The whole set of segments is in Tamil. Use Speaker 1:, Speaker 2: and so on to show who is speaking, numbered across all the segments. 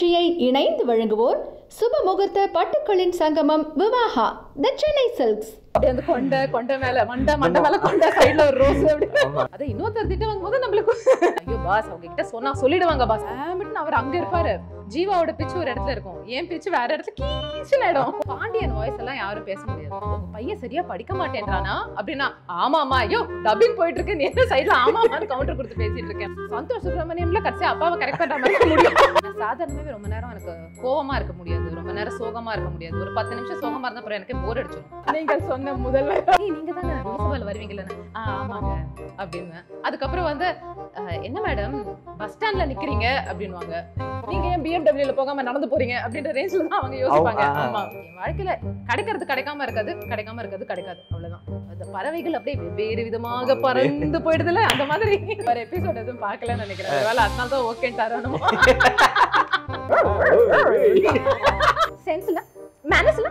Speaker 1: நிகழ்ச்சியை இணைந்து வழங்குவோர் முகூர்த்த பட்டுக்களின் சங்கமம் விவாகா த சென்னை சில்க்ஸ் கொண்ட கொண்ட மேல மண்ட மண்ட மேல கொண்ட சைடுல ஒரு ரோஸ் அது இன்னொருத்தர் திட்டம் வாங்கும்போது நம்மளுக்கு ஐயோ பாஸ் அவங்க கிட்ட சொன்னா சொல்லிடுவாங்க பாஸ் அவர் அங்க இருப்பாரு ஜீவாவோட பிச்சு ஒரு இடத்துல இருக்கும் ஏன் பிச்சு வேற இடத்துல கீச்சுன்னு இடம் பாண்டியன் வாய்ஸ் எல்லாம் யாரும் பேச முடியாது பையன் சரியா படிக்க மாட்டேன்றானா அப்படின்னா ஆமாமா ஐயோ டப்பிங் போயிட்டு இருக்கு நீ சைட்ல ஆமாமான்னு கவுண்டர் கொடுத்து பேசிட்டு இருக்கேன் சந்தோஷ் சுப்ரமணியம்ல கடைசியா அப்பாவை கரெக்ட் பண்ற மாதிரி முடியும் சாதாரணமாவே ரொம்ப நேரம் எனக்கு கோவமா இருக்க முடியாது ரொம்ப நேரம் சோகமா இருக்க முடியாது ஒரு பத்து நிமிஷம் சோகமா இருந்தா அப்புறம் எனக்கு போர் அடிச்சு நீங்க சொன்ன முதல் நீங்க தானே வருவீங்கல்ல ஆமாங்க அப்படின்னு அதுக்கப்புறம் வந்து என்ன மேடம் பஸ் ஸ்டாண்ட்ல நிக்கிறீங்க அப்படின்வாங்க நீங்க ஏன் பிஎட் பிஎம்டபிள்யூல போகாம நடந்து போறீங்க அப்படின்ற ரேஞ்சில தான் அவங்க யோசிப்பாங்க ஆமா வாழ்க்கையில கிடைக்கிறது கிடைக்காம இருக்காது கிடைக்காம இருக்கிறது கிடைக்காது அவ்வளவுதான் அந்த பறவைகள் அப்படியே வெவ்வேறு விதமாக பறந்து போயிடுதுல அந்த மாதிரி வேற எபிசோட் எதுவும் பார்க்கலன்னு நினைக்கிறேன் ஒருவேளை அதனால தான் ஓகே தரணும் சென்ஸ்ல மேனஸ்ல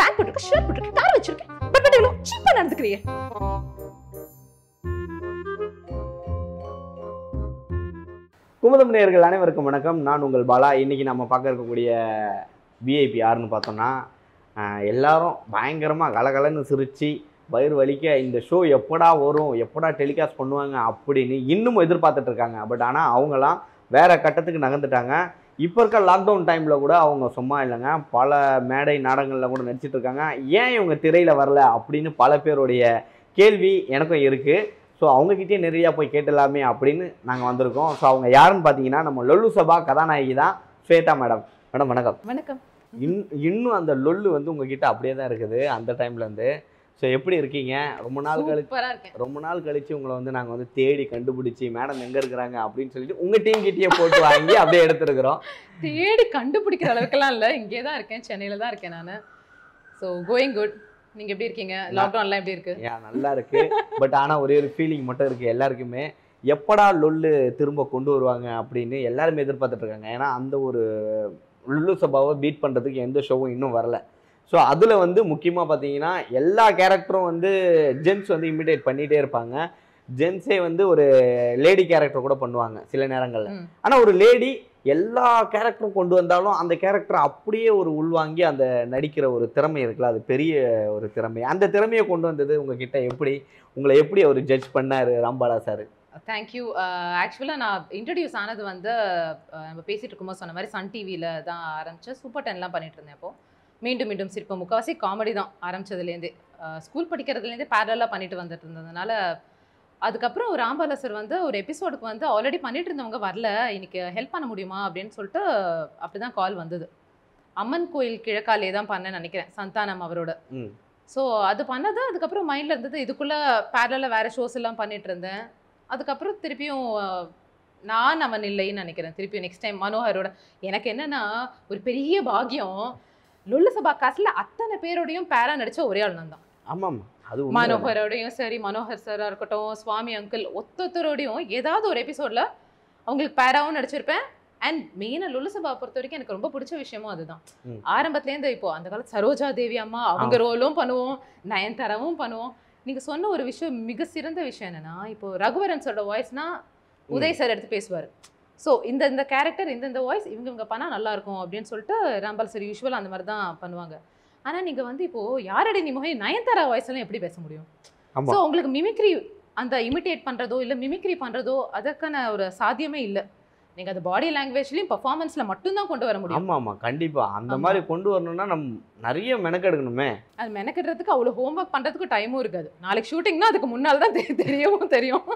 Speaker 1: பேக் போட்டுருக்கு ஷர்ட் போட்டுருக்கு கார் வச்சிருக்கேன் பட் பட் இவ்வளோ சீப்பாக நடந்துக்கிறீங்க
Speaker 2: குமுதம் நேர்கள் அனைவருக்கும் வணக்கம் நான் உங்கள் பாலா இன்றைக்கி நம்ம பார்க்க இருக்கக்கூடிய விஐபி யாருன்னு பார்த்தோம்னா எல்லாரும் பயங்கரமாக கலகலன்னு சிரித்து வயிறு வலிக்க இந்த ஷோ எப்படா வரும் எப்படா டெலிகாஸ்ட் பண்ணுவாங்க அப்படின்னு இன்னும் எதிர்பார்த்துட்டு இருக்காங்க பட் ஆனால் அவங்களாம் வேறு கட்டத்துக்கு நகர்ந்துட்டாங்க இப்போ இருக்க லாக்டவுன் டைமில் கூட அவங்க சும்மா இல்லைங்க பல மேடை நாடகங்களில் கூட நடிச்சிட்ருக்காங்க ஏன் இவங்க திரையில் வரல அப்படின்னு பல பேருடைய கேள்வி எனக்கும் இருக்குது ஸோ அவங்கக்கிட்டே நிறையா போய் கேட்டலாமே அப்படின்னு நாங்கள் வந்திருக்கோம் ஸோ அவங்க யாருன்னு பார்த்தீங்கன்னா நம்ம லொல்லு சபா கதாநாயகி தான் ஸ்வேதா மேடம் மேடம் வணக்கம் வணக்கம் இன் இன்னும் அந்த லொல்லு வந்து உங்ககிட்ட அப்படியே தான் இருக்குது அந்த டைம்லேருந்து ஸோ எப்படி இருக்கீங்க ரொம்ப நாள் கழிச்சு ரொம்ப நாள் கழிச்சு உங்களை வந்து நாங்கள் வந்து தேடி கண்டுபிடிச்சி மேடம் எங்கே இருக்கிறாங்க அப்படின்னு சொல்லிட்டு உங்கள் டீம் கிட்டேயே போட்டு வாங்கி அப்படியே எடுத்துருக்குறோம்
Speaker 1: தேடி கண்டுபிடிக்கிற அளவுக்குலாம் இல்லை இங்கே தான் இருக்கேன் சென்னையில் தான் இருக்கேன் நான் ஸோ கோயிங் குட் நீங்க எப்படி இருக்கீங்க லாக்டவுன்லாம் எப்படி இருக்கு
Speaker 2: நல்லா இருக்கு பட் ஆனா ஒரே ஒரு ஃபீலிங் மட்டும் இருக்கு எல்லாருக்குமே எப்படா லொல்லு திரும்ப கொண்டு வருவாங்க அப்படின்னு எல்லாருமே எதிர்பார்த்துட்டு இருக்காங்க ஏன்னா அந்த ஒரு லுல்லு சபாவை பீட் பண்ணுறதுக்கு எந்த ஷோவும் இன்னும் வரல ஸோ அதில் வந்து முக்கியமாக பார்த்தீங்கன்னா எல்லா கேரக்டரும் வந்து ஜென்ஸ் வந்து இமிடேட் பண்ணிகிட்டே இருப்பாங்க ஜென்ஸே வந்து ஒரு லேடி கேரக்டர் கூட பண்ணுவாங்க சில நேரங்களில் ஆனால் ஒரு லேடி எல்லா கேரக்டரும் கொண்டு வந்தாலும் அந்த கேரக்டரை அப்படியே ஒரு உள்வாங்கி அந்த நடிக்கிற ஒரு திறமை இருக்குல்ல அது பெரிய ஒரு திறமை அந்த திறமையை கொண்டு வந்தது உங்ககிட்ட எப்படி உங்களை எப்படி அவர் ஜட்ஜ் பண்ணார் ராம்பாலா சார்
Speaker 1: தேங்க்யூ ஆக்சுவலாக நான் இன்ட்ரடியூஸ் ஆனது வந்து uh, நம்ம பேசிகிட்டு இருக்கும்போது சொன்ன மாதிரி சன் டிவியில் தான் ஆரம்பித்தேன் சூப்பர் டென்லாம் பண்ணிகிட்டு இருந்தேன் அப்போது மீண்டும் மீண்டும் சிற்பம் முக்கால்வாசி காமெடி தான் ஆரம்பித்ததுலேருந்தே ஸ்கூல் uh, படிக்கிறதுலேருந்தே பேரலாக பண்ணிட்டு வந்துட்டு இருந்ததுனால அதுக்கப்புறம் ராம்பாலசர் வந்து ஒரு எபிசோடுக்கு வந்து ஆல்ரெடி பண்ணிட்டு இருந்தவங்க வரல இன்னைக்கு ஹெல்ப் பண்ண முடியுமா அப்படின்னு சொல்லிட்டு அப்படிதான் கால் வந்தது அம்மன் கோயில் கிழக்காலே தான் பண்ண நினைக்கிறேன் சந்தானம் அவரோட ஸோ அது பண்ணது அதுக்கப்புறம் மைண்டில் இருந்தது இதுக்குள்ளே பேரலில் வேறு ஷோஸ் எல்லாம் பண்ணிட்டு இருந்தேன் அதுக்கப்புறம் திருப்பியும் நான் அவன் இல்லைன்னு நினைக்கிறேன் திருப்பியும் நெக்ஸ்ட் டைம் மனோகரோட எனக்கு என்னென்னா ஒரு பெரிய பாக்கியம் லுல்லு சபா காசில் அத்தனை பேரோடையும் பேரா நடித்த ஒரே ஆள் நான் தான்
Speaker 2: ஆமாம் அது மனோகரோடையும்
Speaker 1: சரி மனோகர் சாரா இருக்கட்டும் சுவாமி அங்கிள் ஒத்தொத்தரோடையும் ஏதாவது ஒரு எபிசோட்ல அவங்களுக்கு பேராவும் நடிச்சிருப்பேன் அண்ட் மெயினாக லுலுசபா பொறுத்த வரைக்கும் எனக்கு ரொம்ப பிடிச்ச விஷயமும் அதுதான் ஆரம்பத்துலேருந்து இப்போ அந்த காலத்து சரோஜா தேவி அம்மா அவங்க ரோலும் பண்ணுவோம் நயன்தாராவும் பண்ணுவோம் நீங்கள் சொன்ன ஒரு விஷயம் மிக சிறந்த விஷயம் என்னன்னா இப்போ ரகுவரன் சொல்ற வாய்ஸ்னா உதய் சார் எடுத்து பேசுவார் ஸோ இந்த இந்த கேரக்டர் இந்த இந்த வாய்ஸ் இவங்க இவங்க பண்ணால் நல்லாயிருக்கும் அப்படின்னு சொல்லிட்டு ராம்பால் சார் யூஸ்வலாக அந்த மாதிரி தான் பண்ணுவாங்க ஆனால் நீங்கள் வந்து இப்போது யாரடி நீ முகை நயன்தாரா வாய்ஸ்லாம் எப்படி பேச முடியும் ஸோ உங்களுக்கு மிமிக்ரி அந்த இமிட்டேட் பண்ணுறதோ இல்லை மிமிக்ரி பண்ணுறதோ அதற்கான ஒரு சாத்தியமே இல்லை நீங்கள் அந்த பாடி லாங்குவேஜ்லேயும் பர்ஃபார்மன்ஸில் மட்டும்தான் கொண்டு வர முடியும்
Speaker 2: ஆமாம் ஆமாம் கண்டிப்பாக அந்த மாதிரி கொண்டு வரணும்னா நம்ம நிறைய மெனக்கெடுக்கணுமே
Speaker 1: அது மெனக்கெடுறதுக்கு அவ்வளோ ஹோம்ஒர்க் பண்ணுறதுக்கு டைமும் இருக்காது நாளைக்கு ஷூட்டிங்னா அதுக்கு முன்னால் தான் தெரியவும் தெரியும்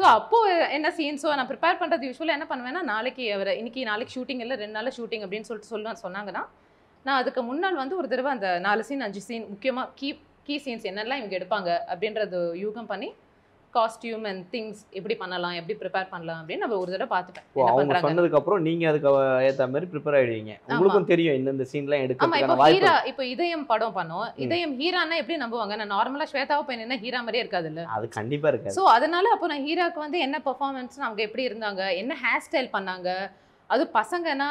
Speaker 1: ஸோ அப்போது என்ன சீன்ஸோ ஸோ நான் ப்ரிப்பேர் பண்ணுறது யூஸ்வலாக என்ன பண்ணுவேன்னா நாளைக்கு அவர் இன்னைக்கு நாளைக்கு ஷூட்டிங் இல்லை ரெண்டு நாளில் ஷூட்டிங் அப்படின்னு சொல்லிட்டு சொல்லுவேன் சொன்னாங்கன்னா நான் அதுக்கு முன்னால் வந்து ஒரு தடவை அந்த நாலு சீன் அஞ்சு சீன் முக்கியமாக கீ கீ சீன்ஸ் என்னெல்லாம் இவங்க எடுப்பாங்க அப்படின்றது யூகம் பண்ணி காஸ்டியூம் அண்ட் திங்ஸ் எப்படி பண்ணலாம் எப்படி ப்ரிப்பேர் பண்ணலாம் அப்படின்னு நம்ம ஒரு தடவை பார்த்துட்டேன் அவங்க சொன்னதுக்கு
Speaker 2: அப்புறம் நீங்க அதுக்கு ஏத்த மாதிரி ப்ரிப்பேர் ஆயிடுவீங்க உங்களுக்கும் தெரியும் இந்தந்த சீன்லாம் எடுக்கிறதுக்கான வாய்ப்பு ஹீரா
Speaker 1: இப்போ இதயம் படம் பண்ணோம் இதயம் ஹீரானா எப்படி நம்புவாங்க நான் நார்மலா ஸ்வேதாவை பையன் என்ன ஹீரா மாதிரியே இருக்காது இல்ல
Speaker 2: அது கண்டிப்பா இருக்காது சோ
Speaker 1: அதனால அப்போ நான் ஹீராக்கு வந்து என்ன பெர்ஃபார்மன்ஸ் அவங்க எப்படி இருந்தாங்க என்ன ஹேர் ஸ்டைல் பண்ணாங்க அது பசங்கன்னா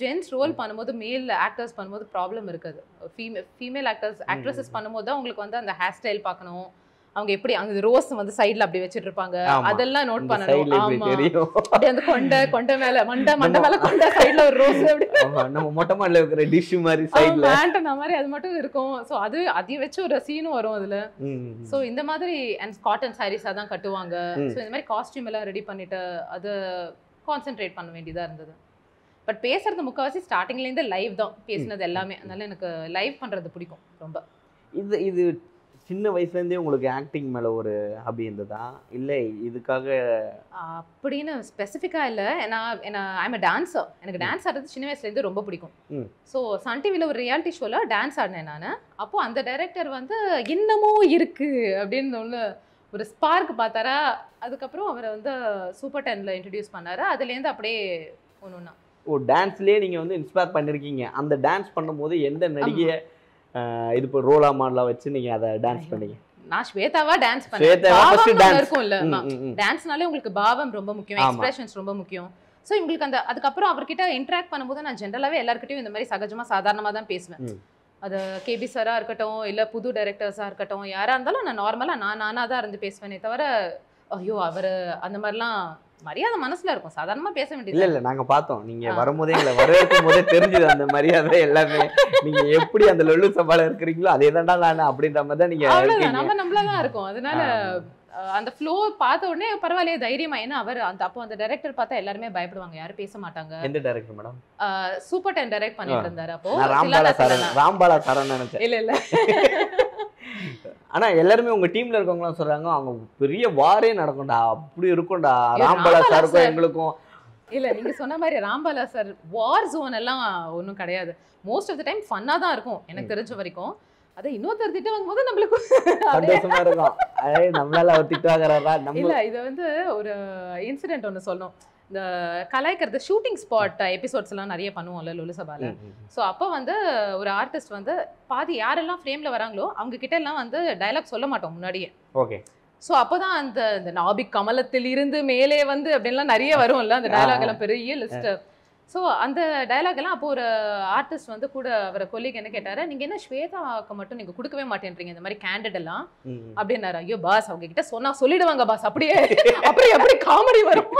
Speaker 1: ஜென்ஸ் ரோல் பண்ணும்போது மேல் ஆக்டர்ஸ் பண்ணும்போது ப்ராப்ளம் இருக்குது ஃபீமே ஃபீமேல் ஆக்டர்ஸ் ஆக்ட்ரஸஸ் பண்ணும்போது தான் உங்களுக்கு வந்து அந்த ஹேர் ஸ்டைல் பார்க்கணும் அவங்க எப்படி அந்த ரோஸ் வந்து சைடுல அப்படி வச்சிட்டு இருப்பாங்க அதெல்லாம் நோட் பண்ணணும் ஆமா அப்படியே அந்த கொண்ட கொண்ட மேல மண்ட மண்ட மேல கொண்ட சைடுல ஒரு
Speaker 2: ரோஸ் அப்படி நம்ம மொட்டை மாடல இருக்கிற டிஷ் மாதிரி சைடுல
Speaker 1: ஆண்டனா மாதிரி அது மட்டும் இருக்கும் சோ அது அதி வச்சு ஒரு சீனும் வரும் அதுல சோ இந்த மாதிரி அண்ட் காட்டன் சாரீஸா தான் கட்டுவாங்க சோ இந்த மாதிரி காஸ்டியூம் எல்லாம் ரெடி பண்ணிட்டு அது கான்சென்ட்ரேட் பண்ண வேண்டியதாக இருந்தது பட் பேசுறது முக்கால்வாசி ஸ்டார்டிங்லேருந்து லைவ் தான் பேசினது எல்லாமே அதனால எனக்கு லைவ் பண்ணுறது பிடிக்கும் ரொம்ப
Speaker 2: இது இது சின்ன வயசுலேருந்தே உங்களுக்கு ஆக்டிங் மேலே ஒரு ஹாபி இருந்ததா இல்லை இதுக்காக
Speaker 1: அப்படின்னு ஸ்பெசிஃபிக்காக இல்லை நான் என்ன ஐம் அ டான்ஸர் எனக்கு டான்ஸ் ஆடுறது சின்ன வயசுலேருந்து ரொம்ப பிடிக்கும் ஸோ சன் டிவியில் ஒரு ரியாலிட்டி ஷோவில் டான்ஸ் ஆடினேன் நான் அப்போது அந்த டைரக்டர் வந்து இன்னமும் இருக்குது அப்படின்னு ஒன்று ஒரு ஸ்பார்க் பார்த்தாரா அதுக்கப்புறம் அவரை வந்து சூப்பர் டென்ல இன்ட்ரடியூஸ் பண்ணாரு அதுலேருந்து அப்படியே ஒன்றுனா ஒன்றா
Speaker 2: ஓ டான்ஸ்லேயே நீங்கள் வந்து இன்ஸ்பயர் பண்ணியிருக்கீங்க அந்த டான்ஸ் பண்ணும்போது எந்த நடிகை இது இப்போ ரோலா மாடலா வச்சு நீங்கள் அதை டான்ஸ் பண்ணீங்க
Speaker 1: நான் ஸ்வேதாவா டான்ஸ் பண்ணேன் இருக்கும் இல்ல டான்ஸ்னாலே உங்களுக்கு பாவம் ரொம்ப முக்கியம் எக்ஸ்பிரஷன்ஸ் ரொம்ப முக்கியம் ஸோ உங்களுக்கு அந்த அதுக்கப்புறம் அவர்கிட்ட இன்ட்ராக்ட் பண்ணும்போது நான் ஜென்ரலாகவே எல்லாருக்கிட்டையும் இந்த மாதிரி சகஜமாக சாதாரணமாக தான் பேசுவேன் அது கேபி சாராக இருக்கட்டும் இல்லை புது டைரக்டர்ஸாக இருக்கட்டும் யாராக இருந்தாலும் நான் நார்மலாக நான் நானாக தான் இருந்து பேசுவேனே தவிர ஐயோ அவர் அந்த மாதிரிலாம் மரியாதை மனசுல இருக்கும் சாதாரணமா பேச வேண்டியது இல்ல இல்ல
Speaker 2: நாங்க பார்த்தோம் நீங்க வரும்போதே இல்லை வரவேற்கும் போதே தெரிஞ்சது அந்த மரியாதை எல்லாமே நீங்க எப்படி அந்த லொல்லு சபால இருக்கிறீங்களோ அதே தான் நான் அப்படின்ற மாதிரி தான் நீங்க நம்ம
Speaker 1: நம்மளதான் இருக்கும் அதனால அந்த ஃப்ளோ பார்த்த உடனே பரவாயில்லையே தைரியமா ஏன்னா அவர் அந்த அப்போ அந்த டைரக்டர் பார்த்தா எல்லாருமே பயப்படுவாங்க யாரும் பேச மாட்டாங்க எந்த director madam super ten direct பண்ணிட்டு இருந்தாரு அப்போ ராம்பாலா சரண்
Speaker 2: ராம்பாலா சரண் நினைச்சேன் இல்ல இல்ல ஆனா எல்லாருமே உங்க டீம்ல இருக்கவங்களாம் சொல்றாங்க அவங்க பெரிய வாரே நடக்கும்டா அப்படி இருக்கும்டா ராம்பாலா சாருக்கும் எங்களுக்கும்
Speaker 1: இல்ல நீங்க சொன்ன மாதிரி ராம்பாலா சார் வார் ஜோன் எல்லாம் ஒன்றும் கிடையாது மோஸ்ட் ஆஃப் த டைம் ஃபன்னா தான் இருக்கும் எனக்கு தெரிஞ்ச வரைக்கும் அதை இன்னொருத்தர் திட்டம் வாங்கும்போது நம்மளுக்கு சந்தோஷமா
Speaker 2: இருக்கும் நம்மளால அவர் திட்டு இல்ல
Speaker 1: இது வந்து ஒரு இன்சிடென்ட் ஒன்று சொல்லணும் இந்த கலாய்க்கிறது ஷூட்டிங் ஸ்பாட் எபிசோட்ஸ் எல்லாம் நிறைய பண்ணுவோம்ல லுலுசபால ஸோ அப்போ வந்து ஒரு ஆர்டிஸ்ட் வந்து பாதி யாரெல்லாம் ஃப்ரேம்ல வராங்களோ அவங்க கிட்ட எல்லாம் வந்து டைலாக் சொல்ல மாட்டோம் முன்னாடியே ஓகே ஸோ அப்போதான் அந்த இந்த நாபிக் கமலத்தில் இருந்து மேலே வந்து அப்படின்லாம் நிறைய வரும்ல அந்த டைலாக் எல்லாம் பெரிய லிஸ்ட்டு ஸோ அந்த டயலாக் எல்லாம் அப்போ ஒரு ஆர்டிஸ்ட் வந்து கூட அவரை கொல்லிக்கு என்ன கேட்டாரு நீங்க என்ன ஸ்வேதாக்கு மட்டும் நீங்க கொடுக்கவே மாட்டேன்றீங்க இந்த மாதிரி கேண்டட் எல்லாம் அப்படின்னாரு ஐயோ பாஸ் அவங்க கிட்ட சொன்னா சொல்லிடுவாங்க பாஸ் அப்படியே அப்புறம் எப்படி காமெடி வரும்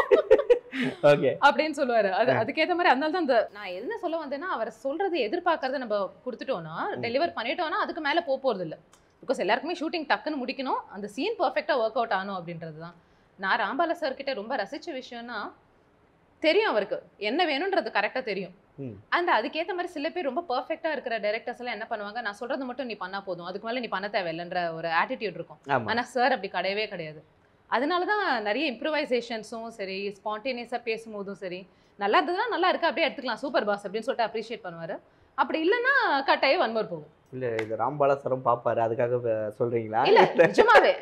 Speaker 1: அப்படின்னு சொல்லுவாரு அது அதுக்கேற்ற மாதிரி அதனால தான் அந்த நான் என்ன சொல்ல வந்தேன்னா அவர் சொல்றது எதிர்பார்க்கறத நம்ம கொடுத்துட்டோம்னா டெலிவர் பண்ணிட்டோம்னா அதுக்கு மேல போக போறது இல்ல பிகாஸ் எல்லாருக்குமே ஷூட்டிங் டக்குன்னு முடிக்கணும் அந்த சீன் பர்ஃபெக்டா ஒர்க் அவுட் ஆனும் அப்படின்றது தான் நான் ராம்பாலா சார் கிட்ட ரொம்ப ரசிச்ச விஷயம்னா தெரியும் அவருக்கு என்ன வேணும்ன்றது கரெக்டாக தெரியும் அண்ட் அதுக்கேற்ற மாதிரி சில பேர் ரொம்ப பர்ஃபெக்டாக இருக்கிற டேரக்டர்ஸ் எல்லாம் என்ன பண்ணுவாங்க நான் சொல்றது மட்டும் நீ பண்ணா போதும் அதுக்கு மேலே நீ பண்ண தேவையில்லைன்ற ஒரு ஆட்டிடியூட் இருக்கும் ஆனால் சார் அப்படி கிடையவே கிடையாது அதனால தான் நிறைய இம்ப்ரூவைசேஷன்ஸும் சரி ஸ்பான்டேனியஸாக பேசும்போதும் சரி நல்லா இருந்ததுன்னா நல்லா இருக்கு அப்படியே எடுத்துக்கலாம் சூப்பர் பாஸ் அப்படின்னு சொல்லிட்டு அப்ரிஷியேட் பண்ணுவார் அப்படி இல்லைன்னா கட்டாயே வன்மர் போகும்
Speaker 2: இல்ல இது ராம்பாலாசரம் பாப்பாரு அதுக்காக சொல்றீங்களா இல்ல நிஜமாவே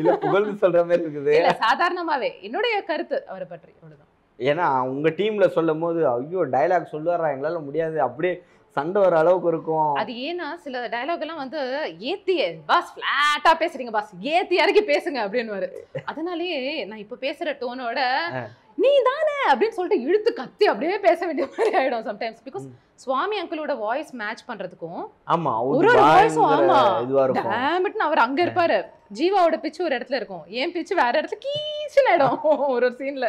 Speaker 2: இல்ல புகழ்ந்து சொல்ற மாதிரி இருக்குது இல்ல
Speaker 1: சாதாரணமாவே என்னுடைய கருத்து அவரை பற்றி அவ்வளவுதான்
Speaker 2: ஏன்னா உங்க டீம்ல சொல்லும் போது ஐயோ டைலாக் சொல்லுவாரா எங்களால முடியாது அப்படியே சண்டை வர அளவுக்கு இருக்கும் அது
Speaker 1: ஏன்னா சில டைலாக் எல்லாம் வந்து ஏத்திய பாஸ் பிளாட்டா பேசுறீங்க பாஸ் ஏத்தி இறக்கி பேசுங்க அப்படின்னு அதனாலேயே நான் இப்ப பேசுற டோனோட நீ தானே அப்படின்னு சொல்லிட்டு இழுத்து கத்தி அப்படியே பேச வேண்டிய மாதிரி ஆயிடும் சம்டைம்ஸ் பிகாஸ் சுவாமி அங்கிளோட வாய்ஸ் மேட்ச் பண்றதுக்கும்
Speaker 2: ஆமா ஒரு ஒரு வாய்ஸும்
Speaker 1: அவர் அங்க இருப்பாரு ஜீவாவோட பிச்சு ஒரு இடத்துல இருக்கும் ஏன் பிச்சு வேற இடத்துல கீச்சு ஆயிடும் ஒரு ஒரு சீன்ல